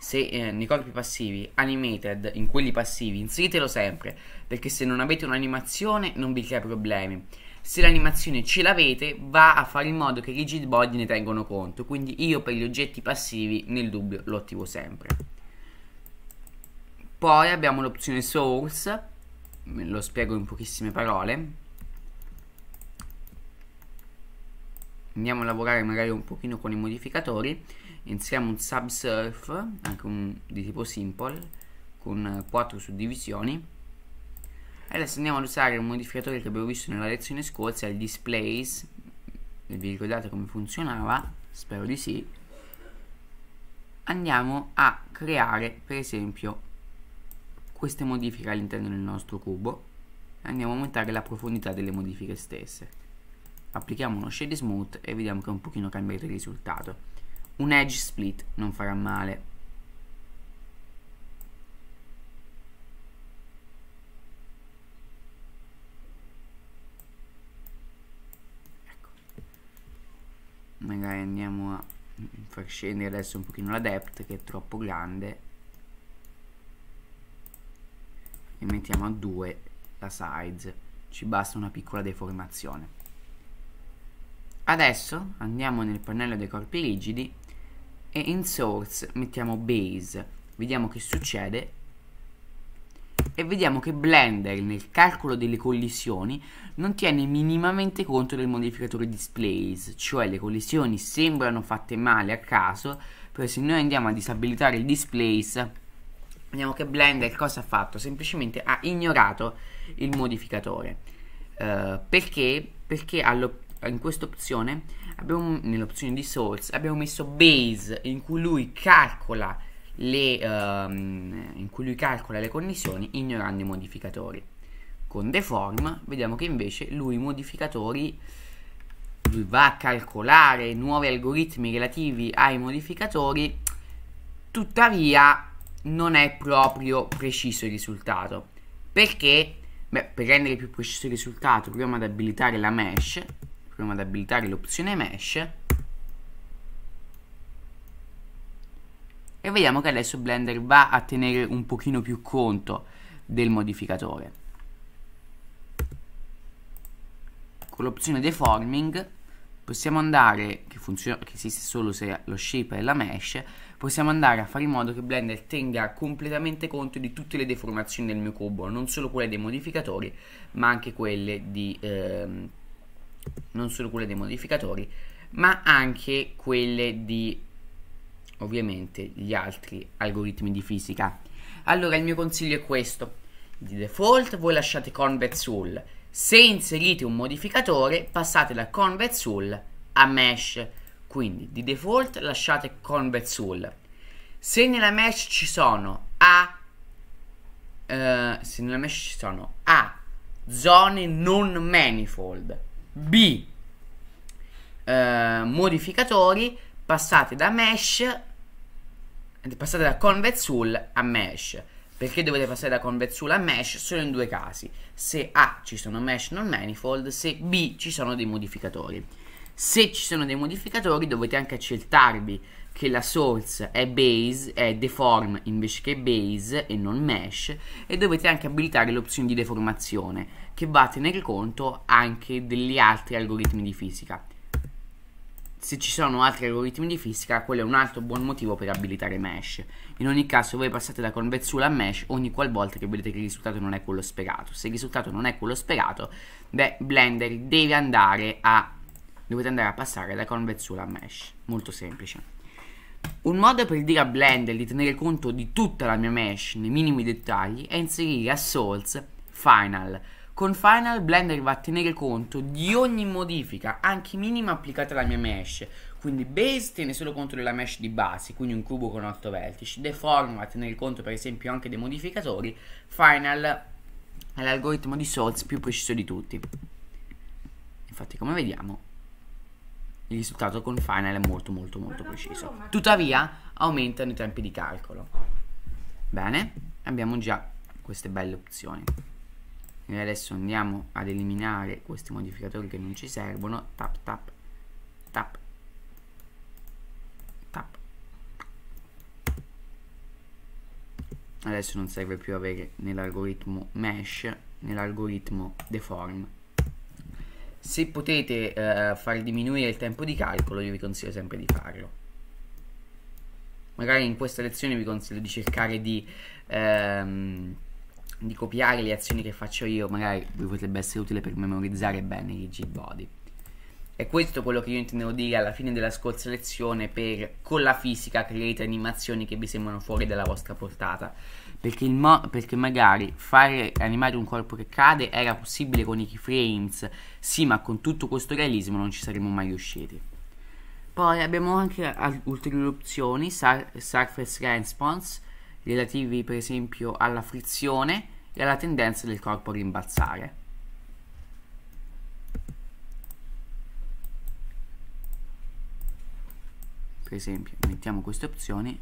se eh, nei corpi passivi animated, in quelli passivi, inseritelo sempre, perché se non avete un'animazione non vi crea problemi. Se l'animazione ce l'avete, va a fare in modo che i rigid body ne tengano conto, quindi io per gli oggetti passivi nel dubbio lo attivo sempre. Poi abbiamo l'opzione source, lo spiego in pochissime parole. Andiamo a lavorare magari un pochino con i modificatori iniziamo un subsurf anche un, di tipo simple con 4 suddivisioni adesso andiamo ad usare un modificatore che abbiamo visto nella lezione scorsa il displays vi ricordate come funzionava? spero di sì andiamo a creare per esempio queste modifiche all'interno del nostro cubo andiamo a aumentare la profondità delle modifiche stesse applichiamo uno shade smooth e vediamo che è un pochino cambiato il risultato un edge split non farà male. Ecco. Magari andiamo a far scendere adesso un pochino la depth che è troppo grande. E mettiamo a 2 la size. Ci basta una piccola deformazione. Adesso andiamo nel pannello dei corpi rigidi e in source mettiamo base vediamo che succede e vediamo che Blender nel calcolo delle collisioni non tiene minimamente conto del modificatore displays, cioè le collisioni sembrano fatte male a caso, però se noi andiamo a disabilitare il displays vediamo che Blender cosa ha fatto? Semplicemente ha ignorato il modificatore. Uh, perché? Perché in questa opzione abbiamo, nell'opzione di source abbiamo messo base in cui lui calcola le, um, in cui lui calcola le connessioni ignorando i modificatori con deform vediamo che invece lui i modificatori lui va a calcolare nuovi algoritmi relativi ai modificatori tuttavia non è proprio preciso il risultato perché beh, per rendere più preciso il risultato proviamo ad abilitare la mesh proviamo ad abilitare l'opzione mesh e vediamo che adesso Blender va a tenere un pochino più conto del modificatore con l'opzione deforming possiamo andare che, funziona, che esiste solo se lo shape è la mesh possiamo andare a fare in modo che Blender tenga completamente conto di tutte le deformazioni del mio cubo non solo quelle dei modificatori ma anche quelle di ehm, non solo quelle dei modificatori, ma anche quelle di ovviamente gli altri algoritmi di fisica. Allora il mio consiglio è questo. Di default voi lasciate convex rule. Se inserite un modificatore passate da convex rule a mesh. Quindi di default lasciate convex rule. Se nella mesh ci sono A eh, se nella mesh ci sono A zone non manifold B eh, modificatori passate da mesh eh, passate da convetsul a mesh perché dovete passare da convex tool a mesh solo in due casi se A ci sono mesh non manifold se B ci sono dei modificatori se ci sono dei modificatori dovete anche accertarvi che la source è base, è deform invece che base e non mesh e dovete anche abilitare l'opzione di deformazione che va a tenere conto anche degli altri algoritmi di fisica. Se ci sono altri algoritmi di fisica, quello è un altro buon motivo per abilitare mesh. In ogni caso voi passate da convexula a mesh ogni qualvolta che vedete che il risultato non è quello sperato. Se il risultato non è quello sperato, beh, Blender deve andare a dovete andare a passare da convexula a mesh molto semplice un modo per dire a Blender di tenere conto di tutta la mia mesh nei minimi dettagli è inserire a source final con Final Blender va a tenere conto di ogni modifica, anche minima, applicata alla mia mesh. Quindi Base tiene solo conto della mesh di base, quindi un cubo con 8 vertici. Deform va a tenere conto per esempio anche dei modificatori. Final è l'algoritmo di Solz più preciso di tutti. Infatti come vediamo il risultato con Final è molto molto molto preciso. Tuttavia aumentano i tempi di calcolo. Bene, abbiamo già queste belle opzioni noi adesso andiamo ad eliminare questi modificatori che non ci servono tap tap tap tap adesso non serve più avere nell'algoritmo mesh nell'algoritmo deform se potete eh, far diminuire il tempo di calcolo io vi consiglio sempre di farlo magari in questa lezione vi consiglio di cercare di ehm, di copiare le azioni che faccio io, magari vi potrebbe essere utile per memorizzare bene i G-body. E questo è quello che io intendevo dire alla fine della scorsa lezione per con la fisica create animazioni che vi sembrano fuori dalla vostra portata. Perché, perché magari fare animare un corpo che cade era possibile con i keyframes, sì, ma con tutto questo realismo non ci saremmo mai riusciti. Poi abbiamo anche ulteriori opzioni, sur surface response, relativi per esempio alla frizione e alla tendenza del corpo a rimbalzare. Per esempio, mettiamo queste opzioni,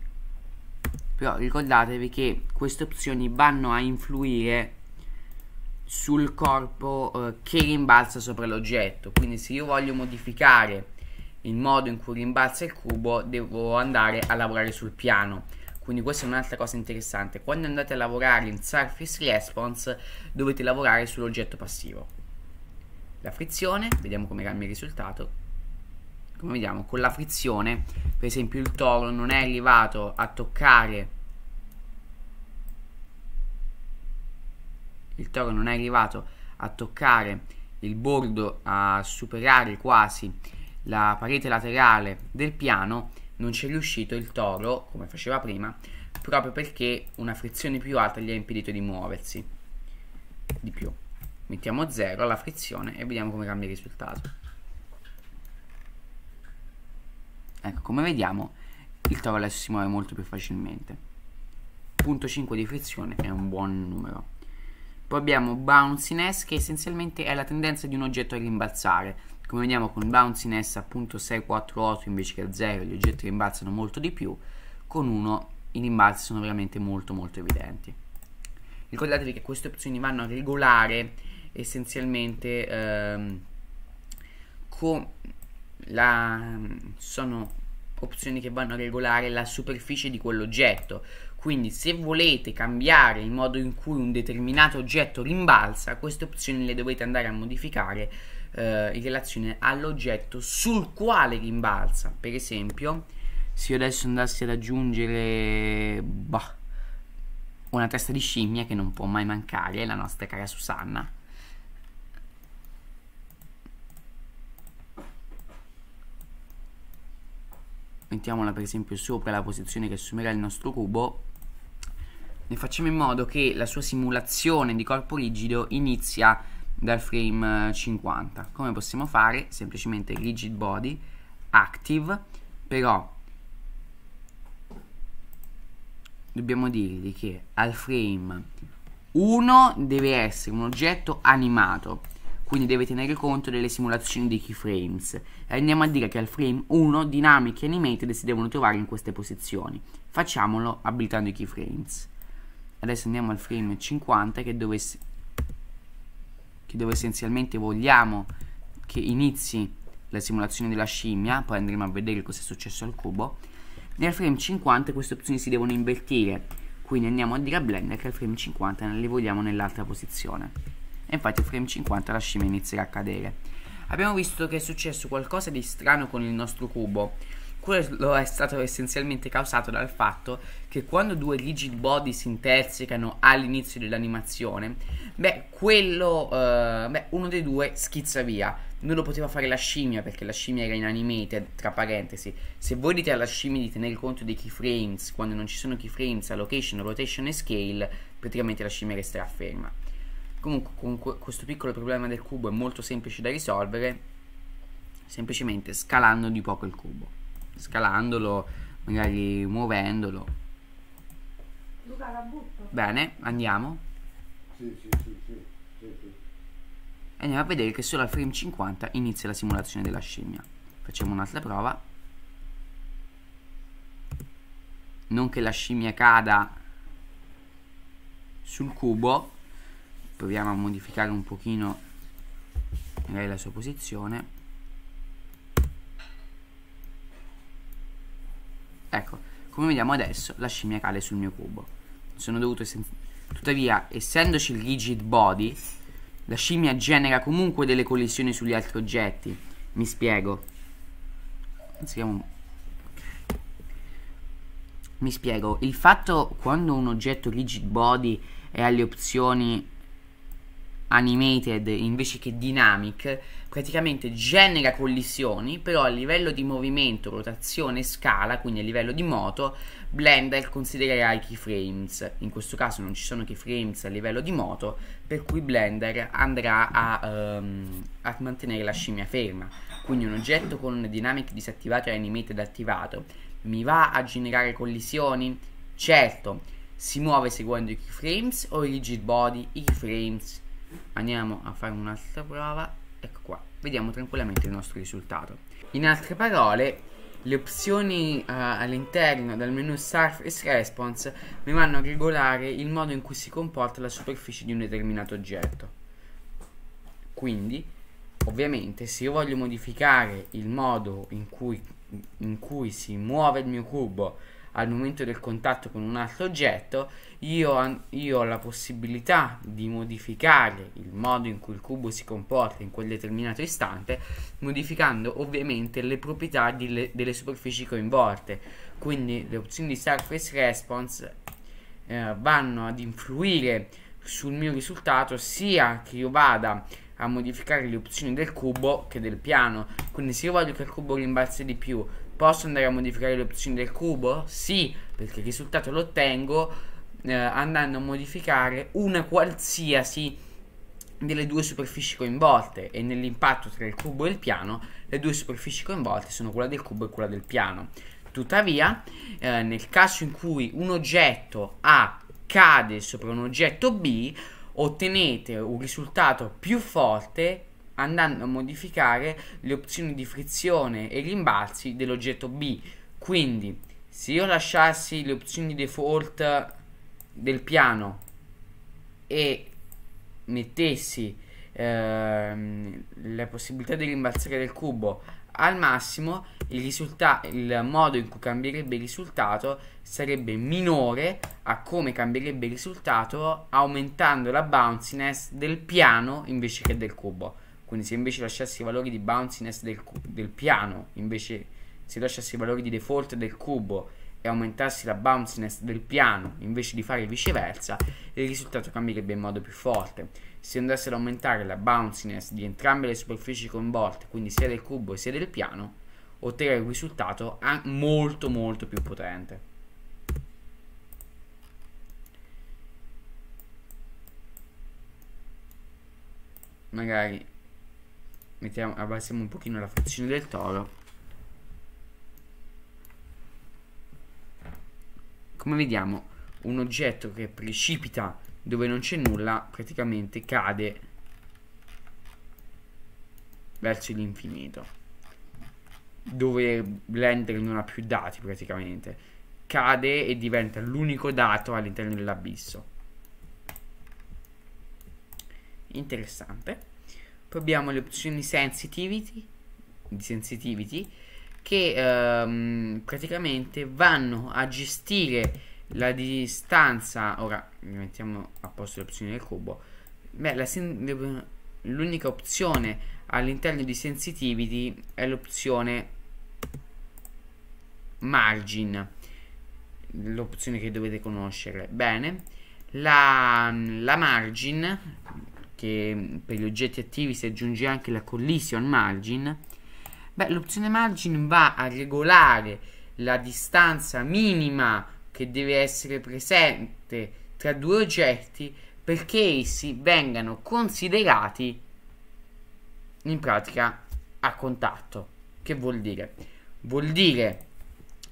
però ricordatevi che queste opzioni vanno a influire sul corpo eh, che rimbalza sopra l'oggetto, quindi se io voglio modificare il modo in cui rimbalza il cubo devo andare a lavorare sul piano quindi questa è un'altra cosa interessante. Quando andate a lavorare in surface response dovete lavorare sull'oggetto passivo. La frizione, vediamo come cambia il risultato. Come vediamo, con la frizione, per esempio, il toro non è arrivato a toccare il toro non è arrivato a toccare il bordo, a superare quasi la parete laterale del piano non ci è riuscito il toro, come faceva prima, proprio perché una frizione più alta gli ha impedito di muoversi di più. Mettiamo 0 alla frizione e vediamo come cambia il risultato. Ecco, come vediamo, il toro adesso si muove molto più facilmente. Punto 5 di frizione è un buon numero. Poi abbiamo bounciness che essenzialmente è la tendenza di un oggetto a rimbalzare, come vediamo con bounciness appunto 648 invece che 0 gli oggetti rimbalzano molto di più con 1 i rimbalzi sono veramente molto molto evidenti ricordatevi che queste opzioni vanno a regolare essenzialmente ehm, la, sono opzioni che vanno a regolare la superficie di quell'oggetto quindi se volete cambiare il modo in cui un determinato oggetto rimbalza queste opzioni le dovete andare a modificare eh, in relazione all'oggetto sul quale rimbalza. Per esempio, se io adesso andassi ad aggiungere bah, una testa di scimmia che non può mai mancare, la nostra cara Susanna. mettiamola per esempio sopra la posizione che assumerà il nostro cubo ne facciamo in modo che la sua simulazione di corpo rigido inizia a dal frame 50. Eh, Come possiamo fare? Semplicemente rigid body, active, però dobbiamo dirgli che al frame 1 deve essere un oggetto animato, quindi deve tenere conto delle simulazioni di keyframes. andiamo a dire che al frame 1 Dynamic Animated si devono trovare in queste posizioni. Facciamolo abilitando i keyframes. Adesso andiamo al frame 50 che dove che dove essenzialmente vogliamo che inizi la simulazione della scimmia, poi andremo a vedere cosa è successo al cubo, nel frame 50 queste opzioni si devono invertire, quindi andiamo a dire a Blender che al frame 50 li vogliamo nell'altra posizione. E infatti al frame 50 la scimmia inizierà a cadere. Abbiamo visto che è successo qualcosa di strano con il nostro cubo, quello è stato essenzialmente causato dal fatto che quando due rigid body si intersecano all'inizio dell'animazione, beh, quello, eh, beh, uno dei due schizza via. Non lo poteva fare la scimmia perché la scimmia era inanimated, tra parentesi. Se voi dite alla scimmia di tenere conto dei keyframes, quando non ci sono keyframes, allocation, rotation e scale, praticamente la scimmia resterà ferma. Comunque, con questo piccolo problema del cubo è molto semplice da risolvere, semplicemente scalando di poco il cubo scalandolo, magari muovendolo. Luca la butto. Bene, andiamo. Sì, sì, sì, sì, sì, sì. E andiamo a vedere che solo al frame 50 inizia la simulazione della scimmia. Facciamo un'altra prova. Non che la scimmia cada sul cubo. Proviamo a modificare un pochino magari la sua posizione Ecco, come vediamo adesso, la scimmia cade sul mio cubo. Sono dovuto... Tuttavia, essendoci il rigid body, la scimmia genera comunque delle collisioni sugli altri oggetti. Mi spiego. Siamo... Mi spiego, il fatto quando un oggetto rigid body è alle opzioni animated invece che dynamic praticamente genera collisioni, però a livello di movimento, rotazione, e scala, quindi a livello di moto, Blender considererà i keyframes. In questo caso non ci sono keyframes a livello di moto, per cui Blender andrà a, um, a mantenere la scimmia ferma. Quindi un oggetto con dynamic disattivato e animated attivato mi va a generare collisioni? Certo, si muove seguendo i keyframes o i rigid body, i keyframes. Andiamo a fare un'altra prova vediamo tranquillamente il nostro risultato. In altre parole, le opzioni uh, all'interno del menu Surface Response mi vanno a regolare il modo in cui si comporta la superficie di un determinato oggetto. Quindi, ovviamente, se io voglio modificare il modo in cui, in cui si muove il mio cubo al momento del contatto con un altro oggetto, io, io ho la possibilità di modificare il modo in cui il cubo si comporta in quel determinato istante, modificando ovviamente le proprietà le, delle superfici coinvolte. Quindi le opzioni di surface response eh, vanno ad influire sul mio risultato sia che io vada a modificare le opzioni del cubo che del piano. Quindi se io voglio che il cubo rimbalzi di più, posso andare a modificare le opzioni del cubo? Sì, perché il risultato lo ottengo eh, andando a modificare una qualsiasi delle due superfici coinvolte e nell'impatto tra il cubo e il piano le due superfici coinvolte sono quella del cubo e quella del piano. Tuttavia, eh, nel caso in cui un oggetto A cade sopra un oggetto B, ottenete un risultato più forte andando a modificare le opzioni di frizione e rimbalzi dell'oggetto B. Quindi, se io lasciassi le opzioni default del piano e mettessi ehm, la possibilità di rimbalzare del cubo al massimo il, il modo in cui cambierebbe il risultato sarebbe minore a come cambierebbe il risultato aumentando la bounciness del piano invece che del cubo quindi se invece lasciassi i valori di bounciness del, del piano invece se lasciassi i valori di default del cubo e aumentassi la bounciness del piano invece di fare viceversa, il risultato cambierebbe in modo più forte. Se andasse ad aumentare la bounciness di entrambe le superfici coinvolte, quindi sia del cubo sia del piano, otterrei un risultato molto molto più potente. Magari mettiamo, abbassiamo un pochino la frazione del toro come vediamo un oggetto che precipita dove non c'è nulla praticamente cade verso l'infinito dove Blender non ha più dati praticamente cade e diventa l'unico dato all'interno dell'abisso interessante poi abbiamo le opzioni sensitivity di sensitivity che ehm, praticamente vanno a gestire la distanza ora mettiamo a posto le opzioni del cubo l'unica opzione all'interno di sensitivity è l'opzione margin l'opzione che dovete conoscere bene la, la margin che per gli oggetti attivi si aggiunge anche la collision margin Beh, l'opzione margin va a regolare la distanza minima che deve essere presente tra due oggetti perché essi vengano considerati in pratica a contatto. Che vuol dire? Vuol dire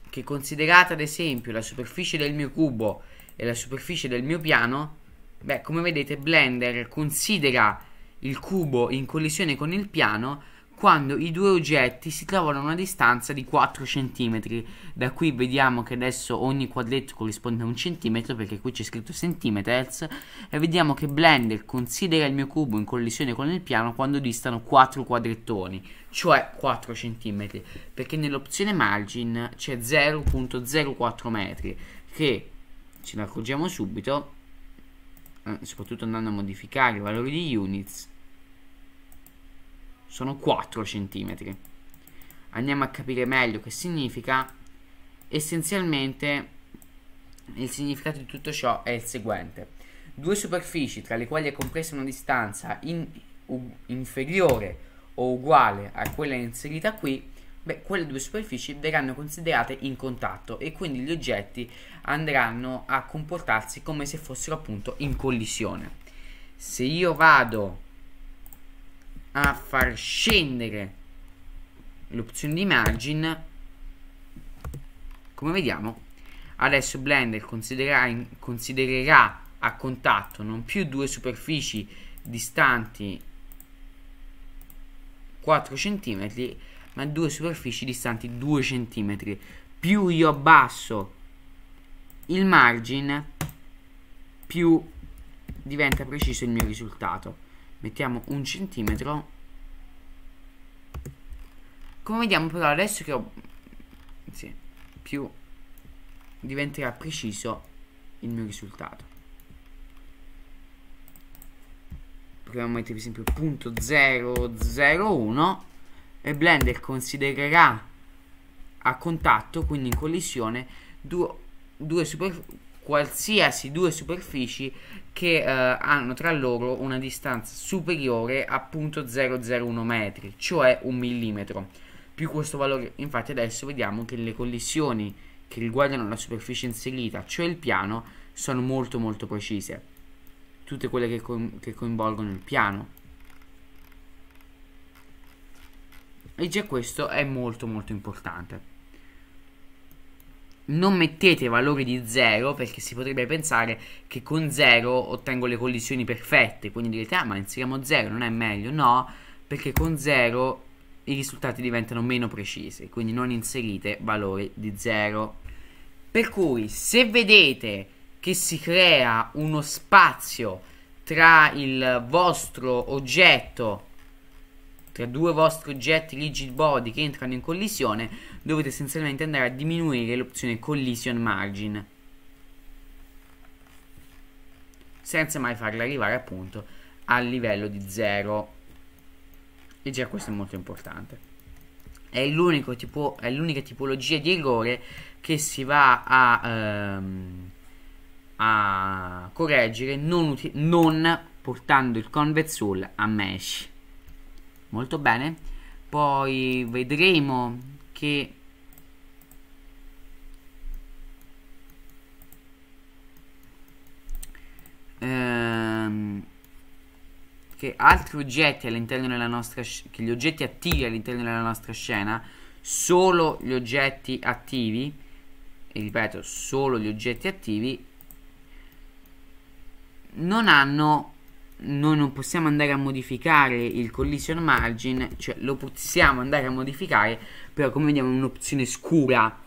che considerata ad esempio la superficie del mio cubo e la superficie del mio piano, beh, come vedete Blender considera il cubo in collisione con il piano quando i due oggetti si trovano a una distanza di 4 cm. Da qui vediamo che adesso ogni quadretto corrisponde a un centimetro perché qui c'è scritto centimeters e vediamo che Blender considera il mio cubo in collisione con il piano quando distano 4 quadrettoni, cioè 4 cm, perché nell'opzione margin c'è 0.04 metri che ce ne accorgiamo subito, eh, soprattutto andando a modificare i valori di units sono 4 cm. Andiamo a capire meglio che significa. Essenzialmente il significato di tutto ciò è il seguente. Due superfici tra le quali è compresa una distanza in, inferiore o uguale a quella inserita qui, beh, quelle due superfici verranno considerate in contatto e quindi gli oggetti andranno a comportarsi come se fossero appunto in collisione. Se io vado a far scendere l'opzione di margin come vediamo adesso Blender considererà a contatto non più due superfici distanti 4 cm ma due superfici distanti 2 cm più io abbasso il margin più diventa preciso il mio risultato mettiamo un centimetro come vediamo però adesso che ho sì, più diventerà preciso il mio risultato proviamo a mettere per esempio 0.001 e Blender considererà a contatto quindi in collisione due, due super qualsiasi due superfici che eh, hanno tra loro una distanza superiore a 0.001 metri, cioè un millimetro. Più questo valore, infatti adesso vediamo che le collisioni che riguardano la superficie inserita, cioè il piano, sono molto molto precise. Tutte quelle che, co che coinvolgono il piano. E già questo è molto molto importante non mettete valori di 0 perché si potrebbe pensare che con 0 ottengo le collisioni perfette, quindi direte ah ma inseriamo 0 non è meglio, no, perché con 0 i risultati diventano meno precisi, quindi non inserite valori di 0. Per cui se vedete che si crea uno spazio tra il vostro oggetto tra due vostri oggetti rigid body che entrano in collisione dovete essenzialmente andare a diminuire l'opzione collision margin senza mai farla arrivare appunto al livello di 0 e già questo è molto importante è, tipo, è l'unica tipologia di errore che si va a, ehm, a correggere non, non portando il convex soul a mesh molto bene poi vedremo che ehm, che altri oggetti all'interno della nostra che gli oggetti attivi all'interno della nostra scena solo gli oggetti attivi e ripeto solo gli oggetti attivi non hanno noi non possiamo andare a modificare il collision margin, cioè lo possiamo andare a modificare, però come vediamo è un'opzione scura.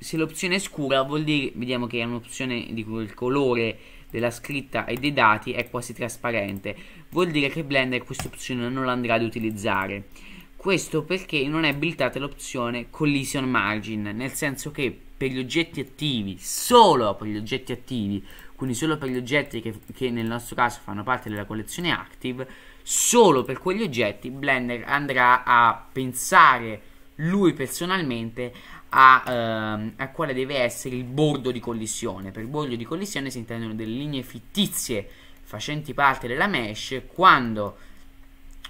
Se l'opzione è scura vuol dire, vediamo che è un'opzione di cui il colore della scritta e dei dati è quasi trasparente, vuol dire che Blender questa opzione non l'andrà ad utilizzare. Questo perché non è abilitata l'opzione collision margin, nel senso che per gli oggetti attivi, solo per gli oggetti attivi, quindi solo per gli oggetti che, che, nel nostro caso fanno parte della collezione Active, solo per quegli oggetti Blender andrà a pensare lui personalmente a, ehm, a quale deve essere il bordo di collisione. Per bordo di collisione si intendono delle linee fittizie facenti parte della mesh quando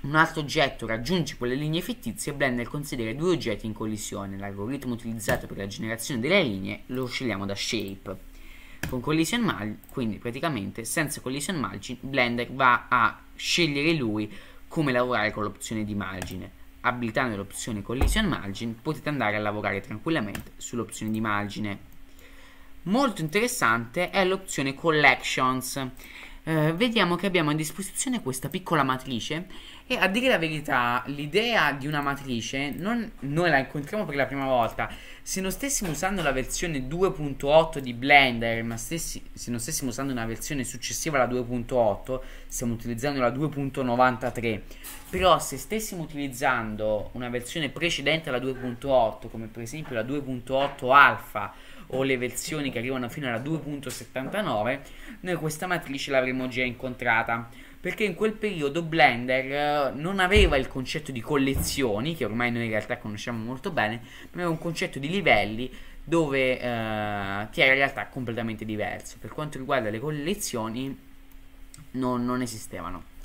un altro oggetto raggiunge quelle linee fittizie, Blender considera due oggetti in collisione. L'algoritmo utilizzato per la generazione delle linee lo scegliamo da shape con collision margin, quindi praticamente senza collision margin Blender va a scegliere lui come lavorare con l'opzione di margine. Abilitando l'opzione collision margin potete andare a lavorare tranquillamente sull'opzione di margine. Molto interessante è l'opzione collections. Eh, vediamo che abbiamo a disposizione questa piccola matrice e a dire la verità, l'idea di una matrice non, noi la incontriamo per la prima volta. Se non stessimo usando la versione 2.8 di Blender, ma stessi, se non stessimo usando una versione successiva alla 2.8, stiamo utilizzando la 2.93. Però se stessimo utilizzando una versione precedente alla 2.8, come per esempio la 2.8 Alpha o le versioni che arrivano fino alla 2.79, noi questa matrice l'avremmo già incontrata perché in quel periodo Blender eh, non aveva il concetto di collezioni, che ormai noi in realtà conosciamo molto bene, ma aveva un concetto di livelli dove, eh, che era in realtà completamente diverso. Per quanto riguarda le collezioni, non, non esistevano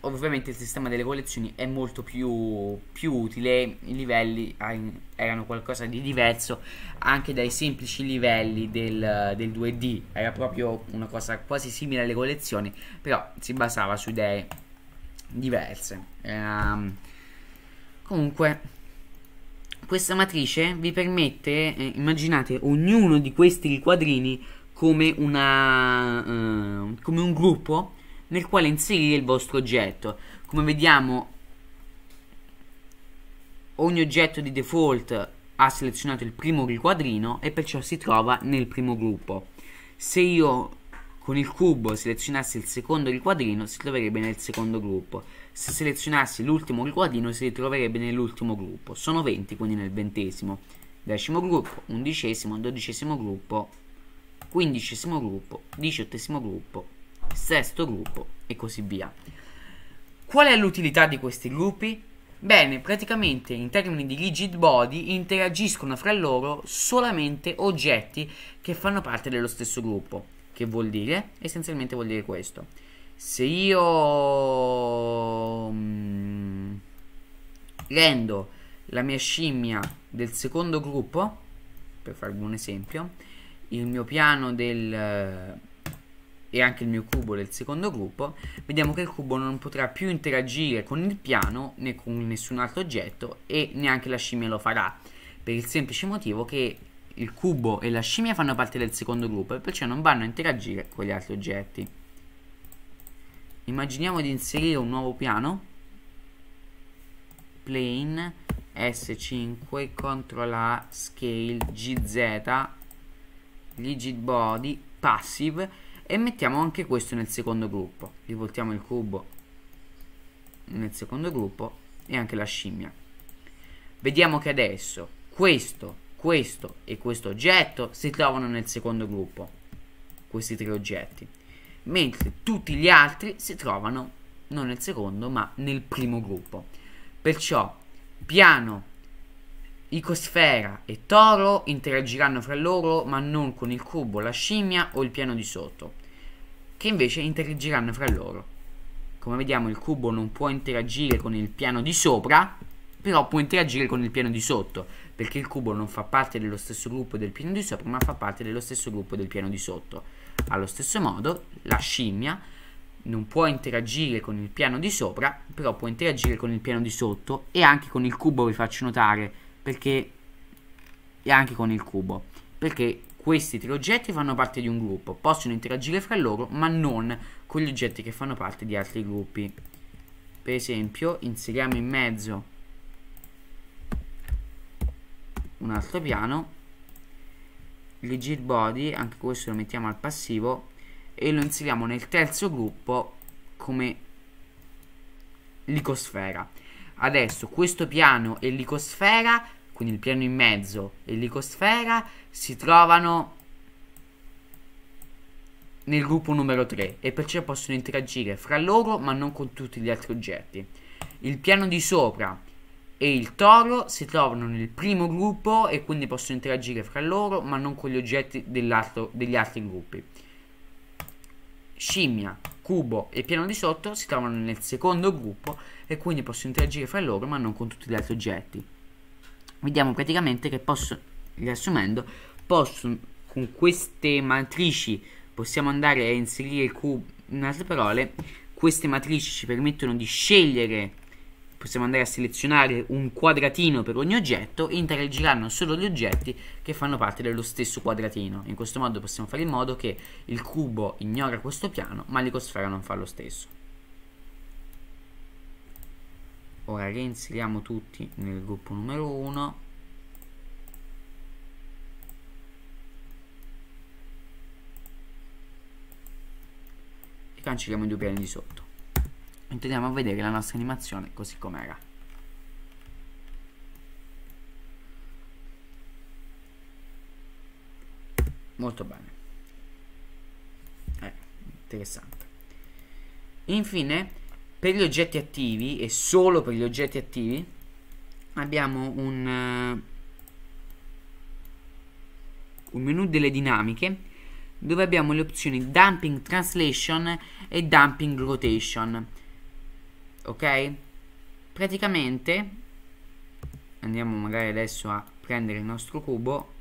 ovviamente il sistema delle collezioni è molto più, più, utile, i livelli erano qualcosa di diverso anche dai semplici livelli del, del 2D, era proprio una cosa quasi simile alle collezioni, però si basava su idee diverse. Um, comunque, questa matrice vi permette, eh, immaginate ognuno di questi quadrini come, una, eh, come un gruppo nel quale inserire il vostro oggetto. Come vediamo ogni oggetto di default ha selezionato il primo riquadrino e perciò si trova nel primo gruppo. Se io con il cubo selezionassi il secondo riquadrino si troverebbe nel secondo gruppo. Se selezionassi l'ultimo riquadrino si troverebbe nell'ultimo gruppo. Sono 20 quindi nel ventesimo. Decimo gruppo, undicesimo, dodicesimo gruppo, quindicesimo gruppo, diciottesimo gruppo, sesto gruppo e così via. Qual è l'utilità di questi gruppi? Bene, praticamente in termini di rigid body interagiscono fra loro solamente oggetti che fanno parte dello stesso gruppo. Che vuol dire? Essenzialmente vuol dire questo. Se io mh, mm, rendo la mia scimmia del secondo gruppo, per farvi un esempio, il mio piano del e anche il mio cubo del secondo gruppo, vediamo che il cubo non potrà più interagire con il piano né con nessun altro oggetto e neanche la scimmia lo farà, per il semplice motivo che il cubo e la scimmia fanno parte del secondo gruppo e perciò non vanno a interagire con gli altri oggetti. Immaginiamo di inserire un nuovo piano, plane, S5, CTRL A, scale, GZ, rigid body, passive e mettiamo anche questo nel secondo gruppo rivoltiamo il cubo nel secondo gruppo e anche la scimmia vediamo che adesso questo questo e questo oggetto si trovano nel secondo gruppo questi tre oggetti mentre tutti gli altri si trovano non nel secondo ma nel primo gruppo perciò piano icosfera e toro interagiranno fra loro ma non con il cubo la scimmia o il piano di sotto che invece interagiranno fra loro. Come vediamo il cubo non può interagire con il piano di sopra, però può interagire con il piano di sotto, perché il cubo non fa parte dello stesso gruppo del piano di sopra, ma fa parte dello stesso gruppo del piano di sotto. Allo stesso modo, la scimmia non può interagire con il piano di sopra, però può interagire con il piano di sotto e anche con il cubo, vi faccio notare, perché e anche con il cubo, perché questi tre oggetti fanno parte di un gruppo, possono interagire fra loro ma non con gli oggetti che fanno parte di altri gruppi. Per esempio inseriamo in mezzo un altro piano, rigid body, anche questo lo mettiamo al passivo e lo inseriamo nel terzo gruppo come licosfera. Adesso questo piano e l'icosfera quindi il piano in mezzo e l'icosfera si trovano nel gruppo numero 3 e perciò possono interagire fra loro ma non con tutti gli altri oggetti. Il piano di sopra e il toro si trovano nel primo gruppo e quindi possono interagire fra loro ma non con gli oggetti degli altri gruppi. Scimmia, cubo e piano di sotto si trovano nel secondo gruppo e quindi possono interagire fra loro ma non con tutti gli altri oggetti vediamo praticamente che posso, riassumendo, posso, con queste matrici possiamo andare a inserire il cubo in altre parole, queste matrici ci permettono di scegliere possiamo andare a selezionare un quadratino per ogni oggetto e interagiranno solo gli oggetti che fanno parte dello stesso quadratino. In questo modo possiamo fare in modo che il cubo ignora questo piano, ma l'icosfera non fa lo stesso. ora reinseriamo tutti nel gruppo numero 1 e cancelliamo i due piani di sotto e a vedere la nostra animazione così com'era molto bene eh, interessante infine per gli oggetti attivi e solo per gli oggetti attivi abbiamo un, uh, un menu delle dinamiche dove abbiamo le opzioni dumping translation e dumping rotation ok praticamente andiamo magari adesso a prendere il nostro cubo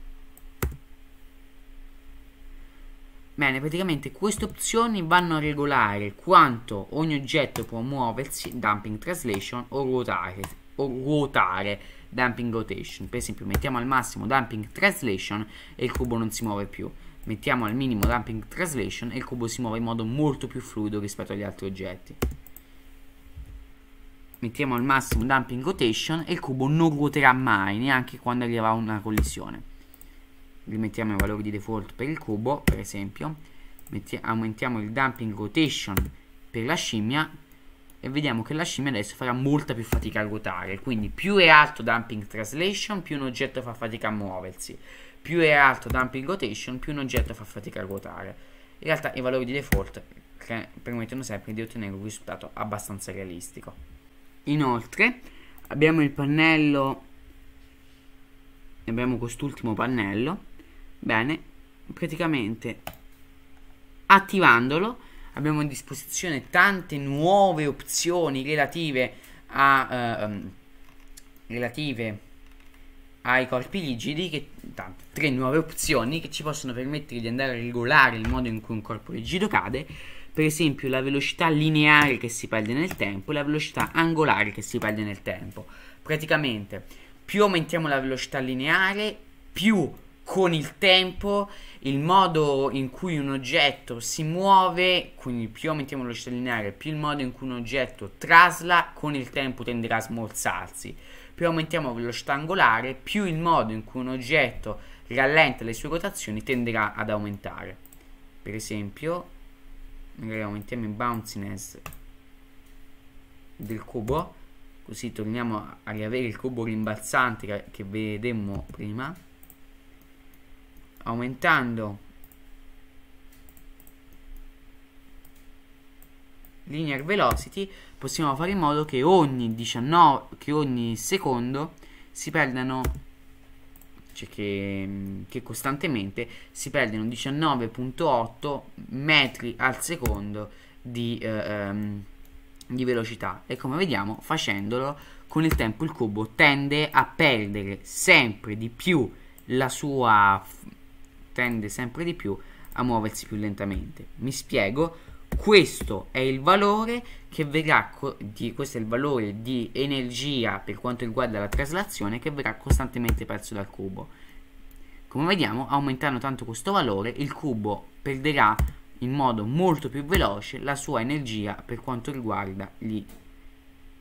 Bene, praticamente queste opzioni vanno a regolare quanto ogni oggetto può muoversi, dumping translation, o ruotare, o ruotare dumping rotation. Per esempio, mettiamo al massimo dumping translation e il cubo non si muove più. Mettiamo al minimo dumping translation e il cubo si muove in modo molto più fluido rispetto agli altri oggetti. Mettiamo al massimo dumping rotation e il cubo non ruoterà mai, neanche quando arriverà una collisione rimettiamo i valori di default per il cubo per esempio aumentiamo il dumping rotation per la scimmia e vediamo che la scimmia adesso farà molta più fatica a ruotare quindi più è alto dumping translation più un oggetto fa fatica a muoversi più è alto dumping rotation più un oggetto fa fatica a ruotare in realtà i valori di default permettono sempre di ottenere un risultato abbastanza realistico inoltre abbiamo il pannello abbiamo quest'ultimo pannello Bene, praticamente attivandolo abbiamo a disposizione tante nuove opzioni relative, a, ehm, relative ai corpi rigidi, che, tanto, tre nuove opzioni che ci possono permettere di andare a regolare il modo in cui un corpo rigido cade, per esempio la velocità lineare che si perde nel tempo e la velocità angolare che si perde nel tempo. Praticamente più aumentiamo la velocità lineare, più con il tempo il modo in cui un oggetto si muove, quindi più aumentiamo la velocità lineare, più il modo in cui un oggetto trasla con il tempo tenderà a smorzarsi. Più aumentiamo la velocità angolare, più il modo in cui un oggetto rallenta le sue rotazioni tenderà ad aumentare. Per esempio, magari aumentiamo il bounciness del cubo, così torniamo a riavere il cubo rimbalzante che vedemmo prima aumentando linear velocity possiamo fare in modo che ogni 19 che ogni secondo si perdano cioè che, che costantemente si perdono 19.8 metri al secondo di, eh, ehm, di velocità e come vediamo facendolo con il tempo il cubo tende a perdere sempre di più la sua tende sempre di più a muoversi più lentamente. Mi spiego, questo è il valore che verrà di, questo è il valore di energia per quanto riguarda la traslazione che verrà costantemente perso dal cubo. Come vediamo, aumentando tanto questo valore, il cubo perderà in modo molto più veloce la sua energia per quanto riguarda gli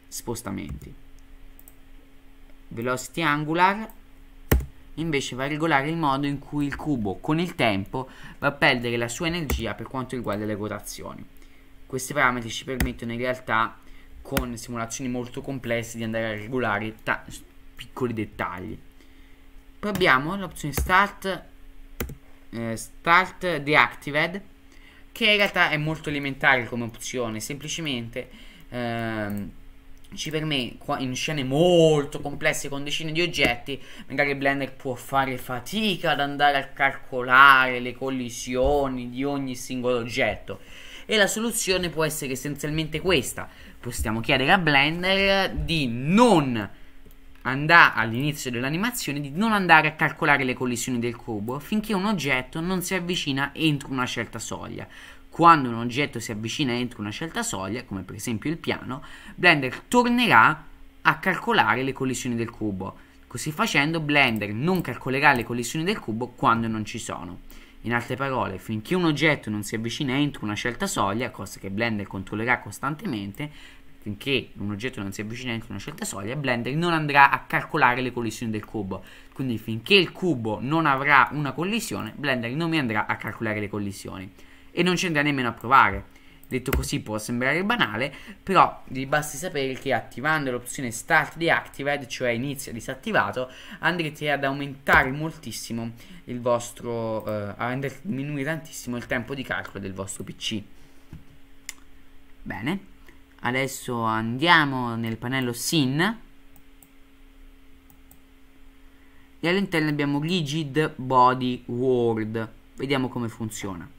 spostamenti. Velocity angular invece va a regolare il modo in cui il cubo con il tempo va a perdere la sua energia per quanto riguarda le rotazioni. Questi parametri ci permettono in realtà con simulazioni molto complesse di andare a regolare piccoli dettagli. Poi abbiamo l'opzione Start, eh, Start Deactived che in realtà è molto elementare come opzione, semplicemente ehm, ci permette in scene molto complesse con decine di oggetti, magari Blender può fare fatica ad andare a calcolare le collisioni di ogni singolo oggetto. E la soluzione può essere essenzialmente questa. Possiamo chiedere a Blender di non andare all'inizio dell'animazione di non andare a calcolare le collisioni del cubo finché un oggetto non si avvicina entro una certa soglia. Quando un oggetto si avvicina entro una certa soglia, come per esempio il piano, Blender tornerà a calcolare le collisioni del cubo. Così facendo Blender non calcolerà le collisioni del cubo quando non ci sono. In altre parole, finché un oggetto non si avvicina entro una certa soglia, cosa che Blender controllerà costantemente, finché un oggetto non si avvicina entro una certa soglia, Blender non andrà a calcolare le collisioni del cubo. Quindi finché il cubo non avrà una collisione, Blender non mi andrà a calcolare le collisioni e non c'entra nemmeno a provare. Detto così può sembrare banale, però vi basti sapere che attivando l'opzione Start Deactivate, cioè inizia disattivato, andrete ad aumentare moltissimo il vostro, eh, andrete a diminuire tantissimo il tempo di calcolo del vostro PC. Bene, adesso andiamo nel pannello SIN e all'interno abbiamo Rigid Body World, vediamo come funziona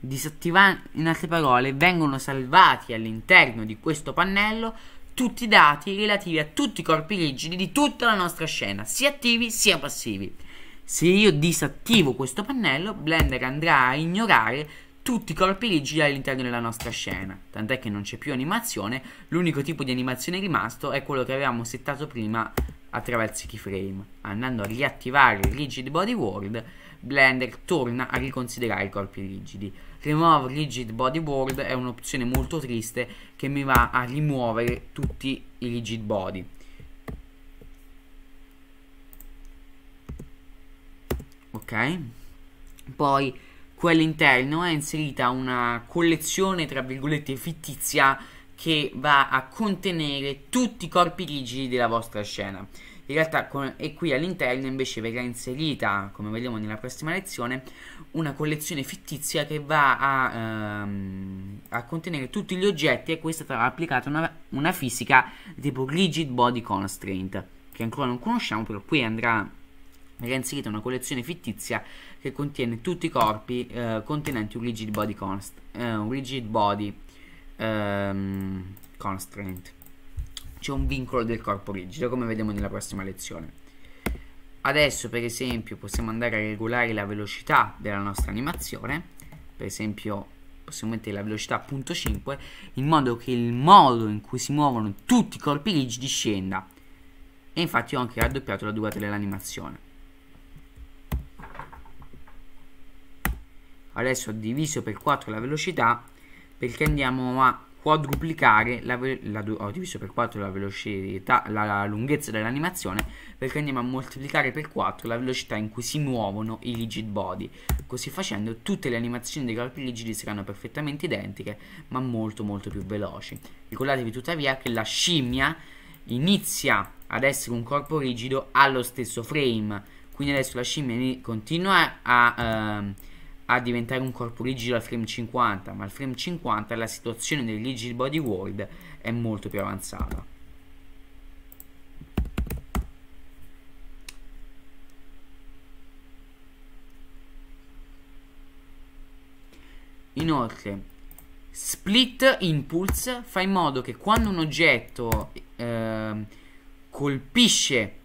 disattivando in altre parole vengono salvati all'interno di questo pannello tutti i dati relativi a tutti i corpi rigidi di tutta la nostra scena sia attivi sia passivi se io disattivo questo pannello Blender andrà a ignorare tutti i corpi rigidi all'interno della nostra scena tant'è che non c'è più animazione l'unico tipo di animazione rimasto è quello che avevamo settato prima attraverso i keyframe andando a riattivare il rigid body world Blender torna a riconsiderare i corpi rigidi Remove Rigid Bodyboard è un'opzione molto triste che mi va a rimuovere tutti i rigid body. Ok? Poi qui all'interno è inserita una collezione, tra virgolette, fittizia che va a contenere tutti i corpi rigidi della vostra scena. In realtà, con, e qui all'interno invece verrà inserita, come vedremo nella prossima lezione, una collezione fittizia che va a, ehm, a, contenere tutti gli oggetti e questa sarà applicata una, una fisica tipo rigid body constraint che ancora non conosciamo però qui andrà reinserita una collezione fittizia che contiene tutti i corpi eh, contenenti un rigid body, const, eh, un rigid body ehm, constraint c'è un vincolo del corpo rigido come vedremo nella prossima lezione Adesso per esempio possiamo andare a regolare la velocità della nostra animazione, per esempio possiamo mettere la velocità 0.5 in modo che il modo in cui si muovono tutti i corpi rigidi scenda. E infatti ho anche raddoppiato la durata dell'animazione. Adesso ho diviso per 4 la velocità perché andiamo a quadruplicare la, la, oh, per 4 la velocità, la, la lunghezza dell'animazione perché andiamo a moltiplicare per 4 la velocità in cui si muovono i rigid body. Così facendo tutte le animazioni dei corpi rigidi saranno perfettamente identiche ma molto molto più veloci. Ricordatevi tuttavia che la scimmia inizia ad essere un corpo rigido allo stesso frame, quindi adesso la scimmia continua a... Uh, a diventare un corpo rigido al frame 50, ma al frame 50 la situazione del rigid body world è molto più avanzata. Inoltre, split impulse fa in modo che quando un oggetto eh, colpisce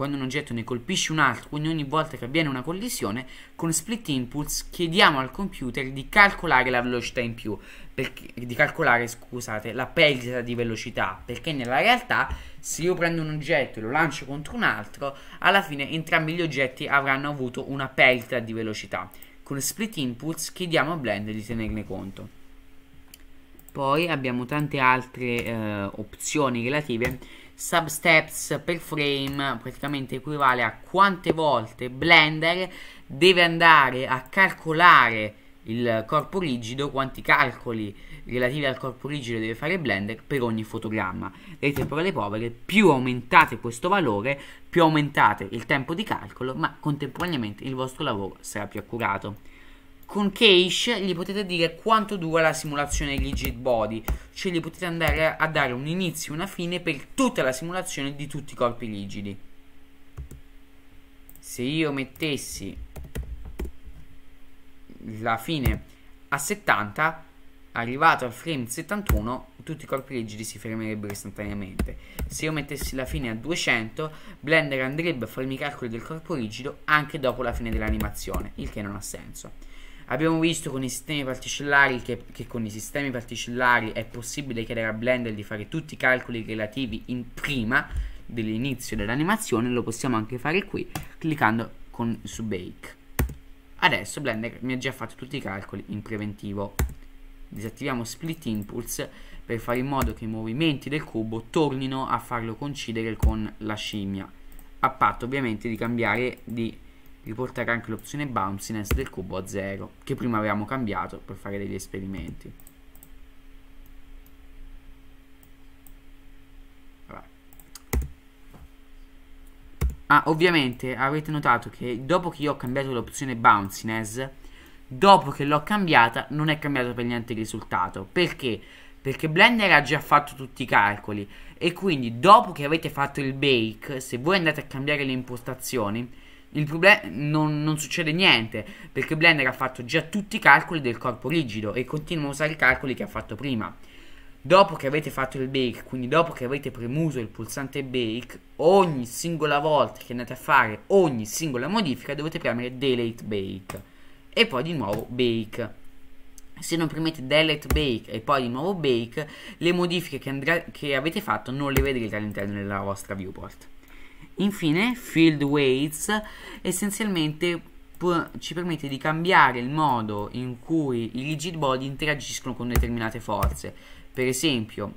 quando un oggetto ne colpisce un altro, quindi ogni volta che avviene una collisione, con split impulse chiediamo al computer di calcolare la velocità in più, perché, di calcolare, scusate, la perdita di velocità, perché nella realtà se io prendo un oggetto e lo lancio contro un altro, alla fine entrambi gli oggetti avranno avuto una perdita di velocità. Con split impulse chiediamo a Blender di tenerne conto. Poi abbiamo tante altre eh, opzioni relative substeps per frame praticamente equivale a quante volte Blender deve andare a calcolare il corpo rigido, quanti calcoli relativi al corpo rigido deve fare Blender per ogni fotogramma. Vedete, parole povere, più aumentate questo valore, più aumentate il tempo di calcolo, ma contemporaneamente il vostro lavoro sarà più accurato con Cache gli potete dire quanto dura la simulazione rigid body, cioè gli potete andare a dare un inizio e una fine per tutta la simulazione di tutti i corpi rigidi. Se io mettessi la fine a 70, arrivato al frame 71, tutti i corpi rigidi si fermerebbero istantaneamente. Se io mettessi la fine a 200, Blender andrebbe a farmi i calcoli del corpo rigido anche dopo la fine dell'animazione, il che non ha senso. Abbiamo visto con i sistemi particellari che, che, con i sistemi particellari è possibile chiedere a Blender di fare tutti i calcoli relativi in prima dell'inizio dell'animazione, lo possiamo anche fare qui cliccando con, su Bake. Adesso Blender mi ha già fatto tutti i calcoli in preventivo. Disattiviamo Split Impulse per fare in modo che i movimenti del cubo tornino a farlo coincidere con la scimmia, a patto ovviamente di cambiare di riportare anche l'opzione bounciness del cubo a 0 che prima avevamo cambiato per fare degli esperimenti Ah, ovviamente avete notato che dopo che io ho cambiato l'opzione bounciness, dopo che l'ho cambiata non è cambiato per niente il risultato. Perché? Perché Blender ha già fatto tutti i calcoli e quindi dopo che avete fatto il bake, se voi andate a cambiare le impostazioni, il problema non, non, succede niente perché Blender ha fatto già tutti i calcoli del corpo rigido e continua a usare i calcoli che ha fatto prima. Dopo che avete fatto il bake, quindi dopo che avete premuto il pulsante bake, ogni singola volta che andate a fare ogni singola modifica dovete premere delete bake e poi di nuovo bake. Se non premete delete bake e poi di nuovo bake, le modifiche che, che avete fatto non le vedrete all'interno della vostra viewport. Infine, Field Weights essenzialmente ci permette di cambiare il modo in cui i rigid body interagiscono con determinate forze. Per esempio,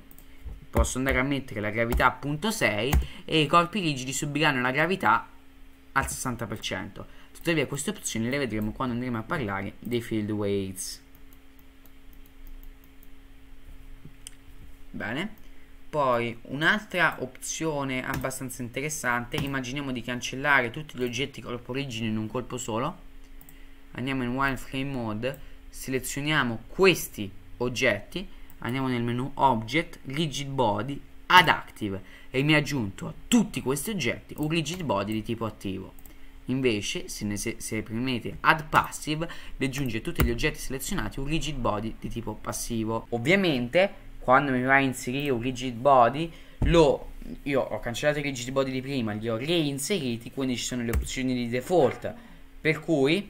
posso andare a mettere la gravità a punto 6 e i corpi rigidi subiranno la gravità al 60%. Tuttavia queste opzioni le vedremo quando andremo a parlare dei field weights. Bene. Poi un'altra opzione abbastanza interessante, immaginiamo di cancellare tutti gli oggetti corpo origine in un colpo solo. Andiamo in wireframe mode, selezioniamo questi oggetti, andiamo nel menu object, rigid body, ad active e mi ha aggiunto a tutti questi oggetti un rigid body di tipo attivo. Invece, se, ne, se, se premete Add Passive, vi aggiunge a tutti gli oggetti selezionati un rigid body di tipo passivo. Ovviamente, quando mi va a inserire un rigid body lo io ho cancellato i rigid body di prima li ho reinseriti quindi ci sono le opzioni di default per cui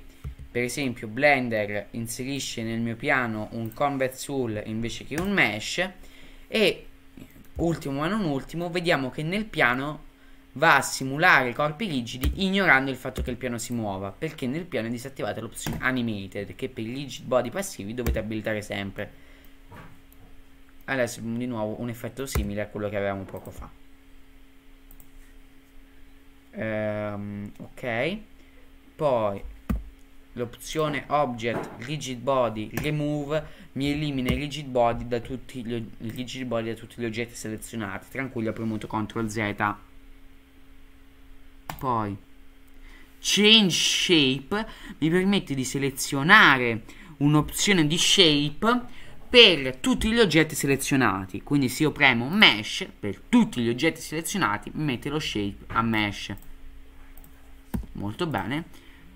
per esempio Blender inserisce nel mio piano un convex tool invece che un mesh e ultimo ma non ultimo vediamo che nel piano va a simulare i corpi rigidi ignorando il fatto che il piano si muova perché nel piano è disattivata l'opzione animated che per i rigid body passivi dovete abilitare sempre adesso di nuovo un effetto simile a quello che avevamo poco fa ehm, ok poi l'opzione object rigid body remove mi elimina i rigid body da tutti gli, rigid body da tutti gli oggetti selezionati tranquillo ho premuto ctrl z poi change shape mi permette di selezionare un'opzione di shape per tutti gli oggetti selezionati. Quindi se io premo mesh per tutti gli oggetti selezionati mette lo shape a mesh. Molto bene.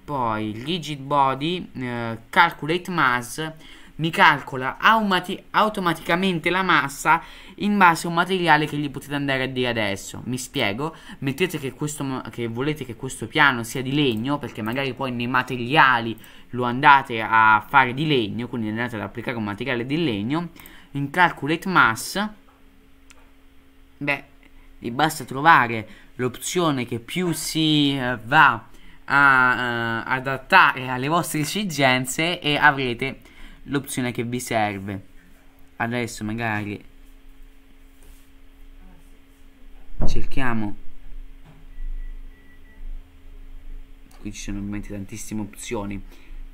Poi rigid body, eh, calculate mass, mi calcola automaticamente la massa in base a un materiale che gli potete andare a dire adesso. Mi spiego, mettete che, questo, che volete che questo piano sia di legno, perché magari poi nei materiali lo andate a fare di legno, quindi andate ad applicare un materiale di legno, in Calculate Mass, beh, vi basta trovare l'opzione che più si eh, va a uh, eh, adattare alle vostre esigenze e avrete l'opzione che vi serve. Adesso magari cerchiamo qui ci sono ovviamente tantissime opzioni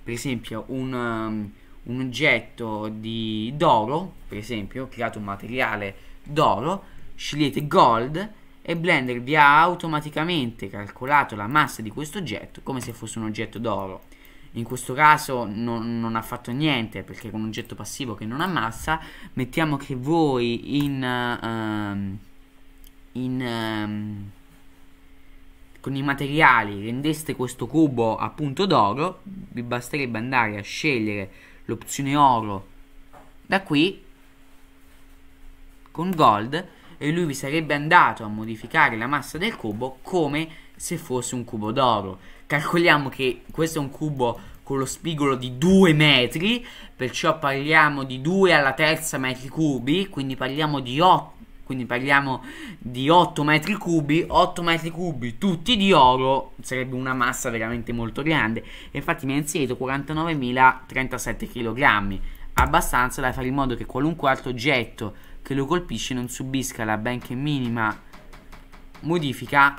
per esempio un, um, un oggetto di d'oro, per esempio, ho creato un materiale d'oro, scegliete gold e Blender vi ha automaticamente calcolato la massa di questo oggetto come se fosse un oggetto d'oro. In questo caso non, non ha fatto niente perché è un oggetto passivo che non ha massa, mettiamo che voi in... Uh, in uh, con i materiali rendeste questo cubo appunto d'oro, vi basterebbe andare a scegliere l'opzione oro da qui con gold e lui vi sarebbe andato a modificare la massa del cubo come se fosse un cubo d'oro. Calcoliamo che questo è un cubo con lo spigolo di 2 metri, perciò parliamo di 2 alla terza metri cubi, quindi parliamo di 8 quindi parliamo di 8 metri cubi, 8 metri cubi tutti di oro, sarebbe una massa veramente molto grande, infatti mi ha inserito 49.037 kg, abbastanza da fare in modo che qualunque altro oggetto che lo colpisce non subisca la benché minima modifica,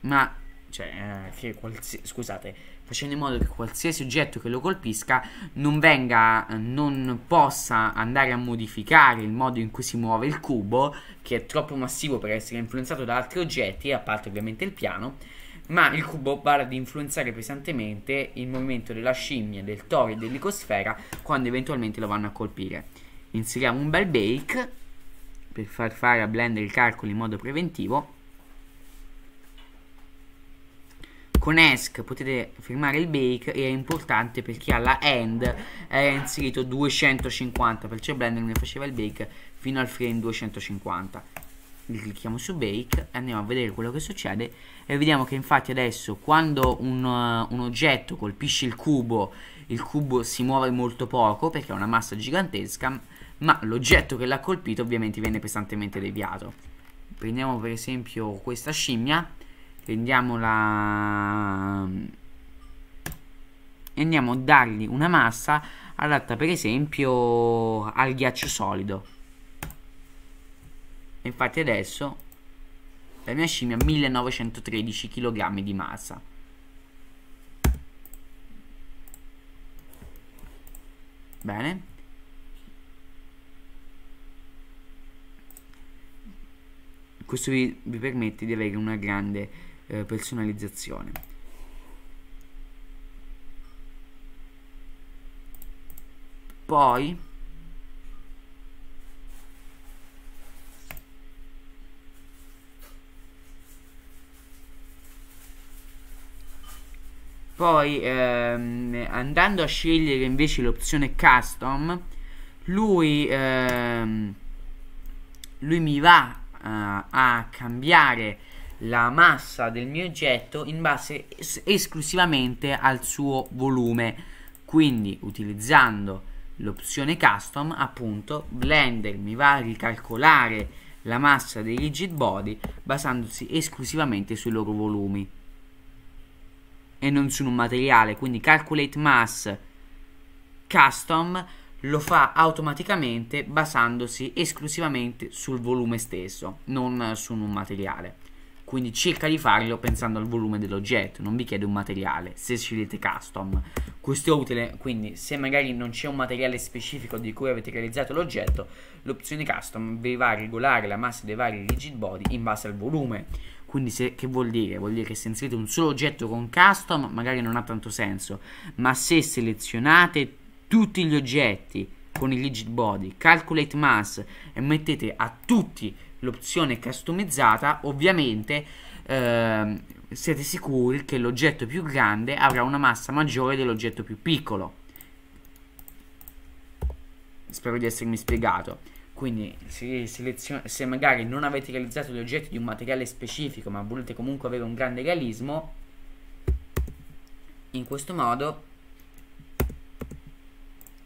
ma cioè, eh, che qualsiasi, scusate, facendo in modo che qualsiasi oggetto che lo colpisca non venga, non possa andare a modificare il modo in cui si muove il cubo, che è troppo massivo per essere influenzato da altri oggetti, a parte ovviamente il piano, ma il cubo va ad influenzare pesantemente il movimento della scimmia, del toro e dell'icosfera quando eventualmente lo vanno a colpire. Inseriamo un bel bake per far fare a Blender i calcoli in modo preventivo con ESC potete firmare il bake e è importante per chi ha la AND era inserito 250 perché Blender ne faceva il bake fino al frame 250 clicchiamo su bake e andiamo a vedere quello che succede e vediamo che infatti adesso quando un, uh, un oggetto colpisce il cubo il cubo si muove molto poco perché è una massa gigantesca ma l'oggetto che l'ha colpito ovviamente viene pesantemente deviato prendiamo per esempio questa scimmia prendiamo la e andiamo a dargli una massa adatta per esempio al ghiaccio solido infatti adesso la mia scimmia ha 1913 kg di massa bene questo vi, vi permette di avere una grande eh, personalizzazione poi Poi ehm, andando a scegliere invece l'opzione custom, lui, ehm, lui mi va eh, a cambiare la massa del mio oggetto in base es esclusivamente al suo volume quindi utilizzando l'opzione custom appunto Blender mi va a ricalcolare la massa dei rigid body basandosi esclusivamente sui loro volumi e non su un materiale quindi calculate mass custom lo fa automaticamente basandosi esclusivamente sul volume stesso non su un materiale quindi cerca di farlo pensando al volume dell'oggetto, non vi chiede un materiale, se scegliete custom. Questo è utile, quindi se magari non c'è un materiale specifico di cui avete realizzato l'oggetto, l'opzione custom vi va a regolare la massa dei vari rigid body in base al volume. Quindi se, che vuol dire? Vuol dire che se inserite un solo oggetto con custom magari non ha tanto senso, ma se selezionate tutti gli oggetti con il rigid body, calculate mass e mettete a tutti i l'opzione customizzata, ovviamente eh, siete sicuri che l'oggetto più grande avrà una massa maggiore dell'oggetto più piccolo. Spero di essermi spiegato. Quindi se magari non avete realizzato gli oggetti di un materiale specifico ma volete comunque avere un grande realismo, in questo modo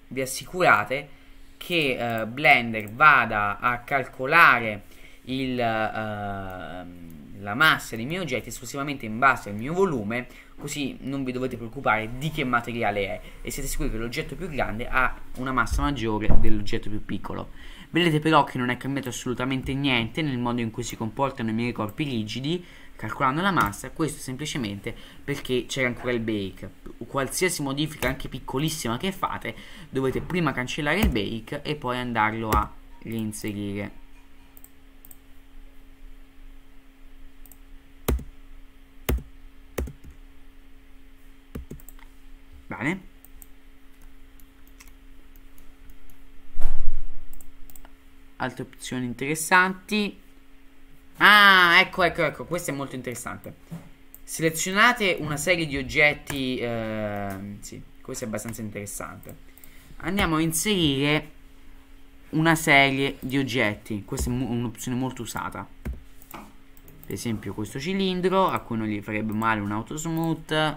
vi assicurate che eh, Blender vada a calcolare il, uh, la massa dei miei oggetti esclusivamente in base al mio volume, così non vi dovete preoccupare di che materiale è e siete sicuri che l'oggetto più grande ha una massa maggiore dell'oggetto più piccolo. Vedete però che non è cambiato assolutamente niente nel modo in cui si comportano i miei corpi rigidi, calcolando la massa, questo semplicemente perché c'era ancora il bake. Qualsiasi modifica, anche piccolissima che fate, dovete prima cancellare il bake e poi andarlo a reinserire. Bene. Altre opzioni interessanti. Ah, ecco, ecco, ecco, questo è molto interessante. Selezionate una serie di oggetti. Eh, sì, questo è abbastanza interessante. Andiamo a inserire una serie di oggetti. Questa è un'opzione molto usata. Per esempio questo cilindro, a cui non gli farebbe male un autosmooth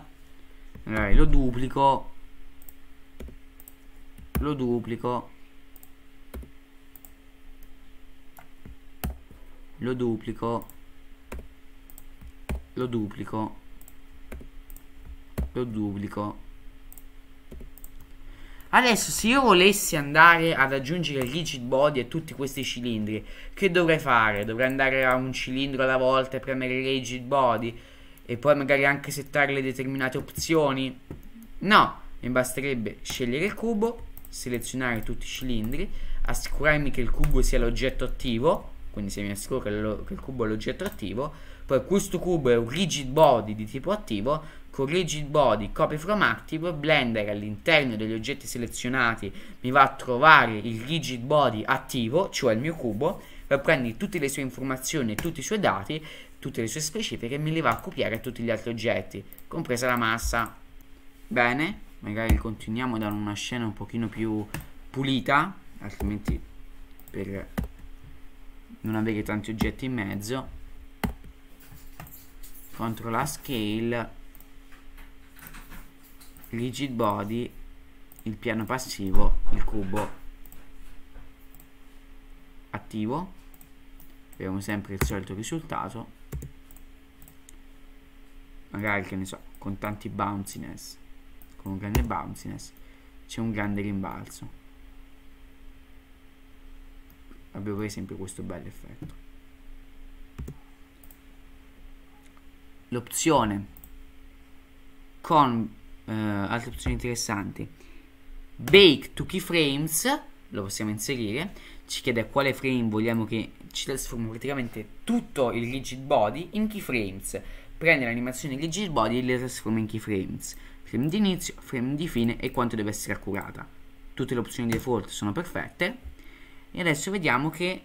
allora, lo duplico lo duplico lo duplico lo duplico lo duplico adesso se io volessi andare ad aggiungere il rigid body a tutti questi cilindri che dovrei fare? dovrei andare a un cilindro alla volta e premere il rigid body? e poi magari anche settare determinate opzioni. No, mi basterebbe scegliere il cubo, selezionare tutti i cilindri, assicurarmi che il cubo sia l'oggetto attivo, quindi se mi assicuro che, lo, che il cubo è l'oggetto attivo, poi questo cubo è un rigid body di tipo attivo, con rigid body copy from active, Blender all'interno degli oggetti selezionati mi va a trovare il rigid body attivo, cioè il mio cubo, prendi tutte le sue informazioni e tutti i suoi dati tutte le sue specifiche e me le va a copiare tutti gli altri oggetti, compresa la massa. Bene, magari continuiamo da una scena un pochino più pulita, altrimenti per non avere tanti oggetti in mezzo. Controlla scale, rigid body, il piano passivo, il cubo attivo. Abbiamo sempre il solito risultato magari che ne so, con tanti bounciness, con un grande bounciness, c'è un grande rimbalzo. Abbiamo per esempio questo bel effetto. L'opzione con eh, altre opzioni interessanti, bake to keyframes, lo possiamo inserire, ci chiede quale frame vogliamo che ci trasformi praticamente tutto il rigid body in keyframes prende l'animazione rigid body e le trasforma in keyframes, frame di inizio, frame di fine e quanto deve essere accurata. Tutte le opzioni default sono perfette e adesso vediamo che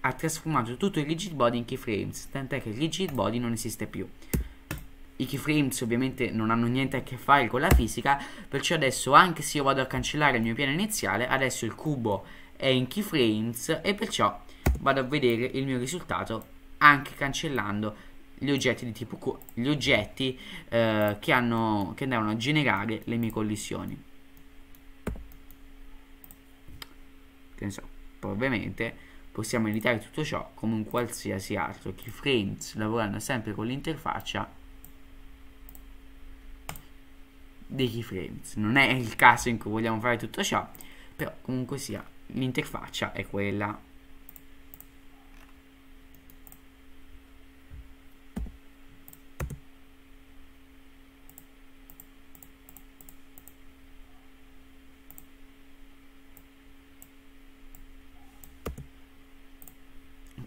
ha trasformato tutto il rigid body in keyframes, tant'è che il rigid body non esiste più. I keyframes ovviamente non hanno niente a che fare con la fisica, perciò adesso anche se io vado a cancellare il mio piano iniziale, adesso il cubo è in keyframes e perciò vado a vedere il mio risultato anche cancellando gli oggetti di tipo Q, gli oggetti eh, che, hanno, che andavano a generare le mie collisioni. Che ne so, poi possiamo evitare tutto ciò come un qualsiasi altro keyframes, lavorando sempre con l'interfaccia dei keyframes. Non è il caso in cui vogliamo fare tutto ciò, però comunque sia, l'interfaccia è quella.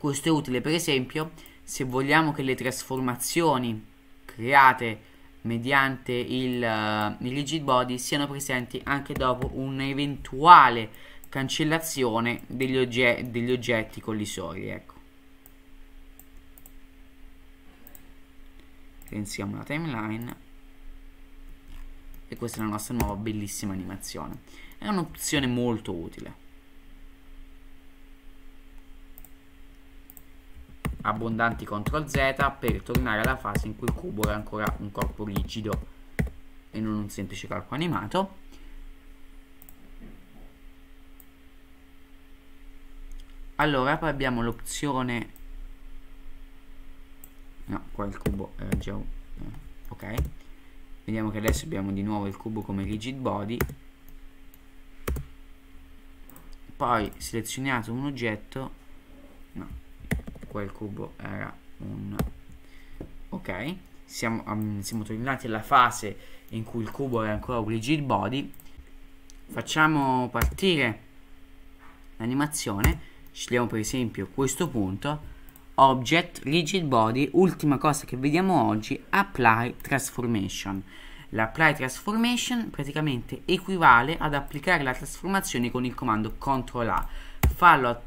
Questo è utile per esempio se vogliamo che le trasformazioni create mediante il, uh, il rigid body siano presenti anche dopo un'eventuale cancellazione degli, ogge degli oggetti collisori. Ecco. Pensiamo la timeline e questa è la nostra nuova bellissima animazione. È un'opzione molto utile. abbondanti CTRL Z per tornare alla fase in cui il cubo era ancora un corpo rigido e non un semplice corpo animato. Allora, poi abbiamo l'opzione... No, qua il cubo era già... Ok. Vediamo che adesso abbiamo di nuovo il cubo come rigid body. Poi, selezionato un oggetto, qua il cubo era un ok siamo, um, siamo tornati alla fase in cui il cubo era ancora un rigid body facciamo partire l'animazione scegliamo per esempio questo punto object rigid body ultima cosa che vediamo oggi apply transformation l'apply transformation praticamente equivale ad applicare la trasformazione con il comando CTRL A fallo,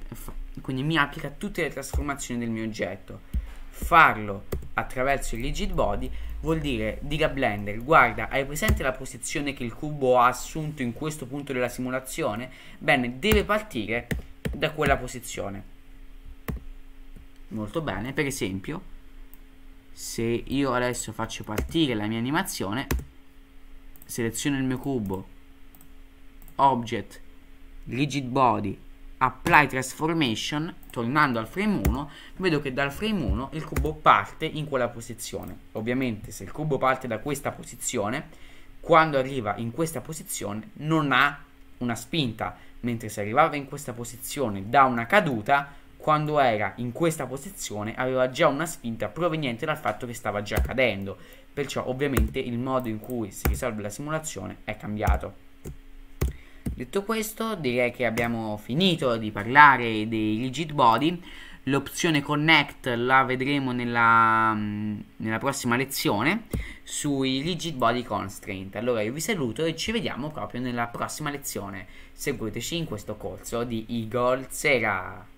quindi mi applica tutte le trasformazioni del mio oggetto farlo attraverso il rigid body vuol dire dire a Blender guarda hai presente la posizione che il cubo ha assunto in questo punto della simulazione bene deve partire da quella posizione molto bene per esempio se io adesso faccio partire la mia animazione seleziono il mio cubo object rigid body apply transformation, tornando al frame 1, vedo che dal frame 1 il cubo parte in quella posizione. Ovviamente se il cubo parte da questa posizione, quando arriva in questa posizione non ha una spinta, mentre se arrivava in questa posizione da una caduta, quando era in questa posizione aveva già una spinta proveniente dal fatto che stava già cadendo. Perciò ovviamente il modo in cui si risolve la simulazione è cambiato. Detto questo, direi che abbiamo finito di parlare dei rigid body. L'opzione connect la vedremo nella, mm, nella prossima lezione sui rigid body constraint. Allora io vi saluto e ci vediamo proprio nella prossima lezione. Seguiteci in questo corso di Eagle Sera.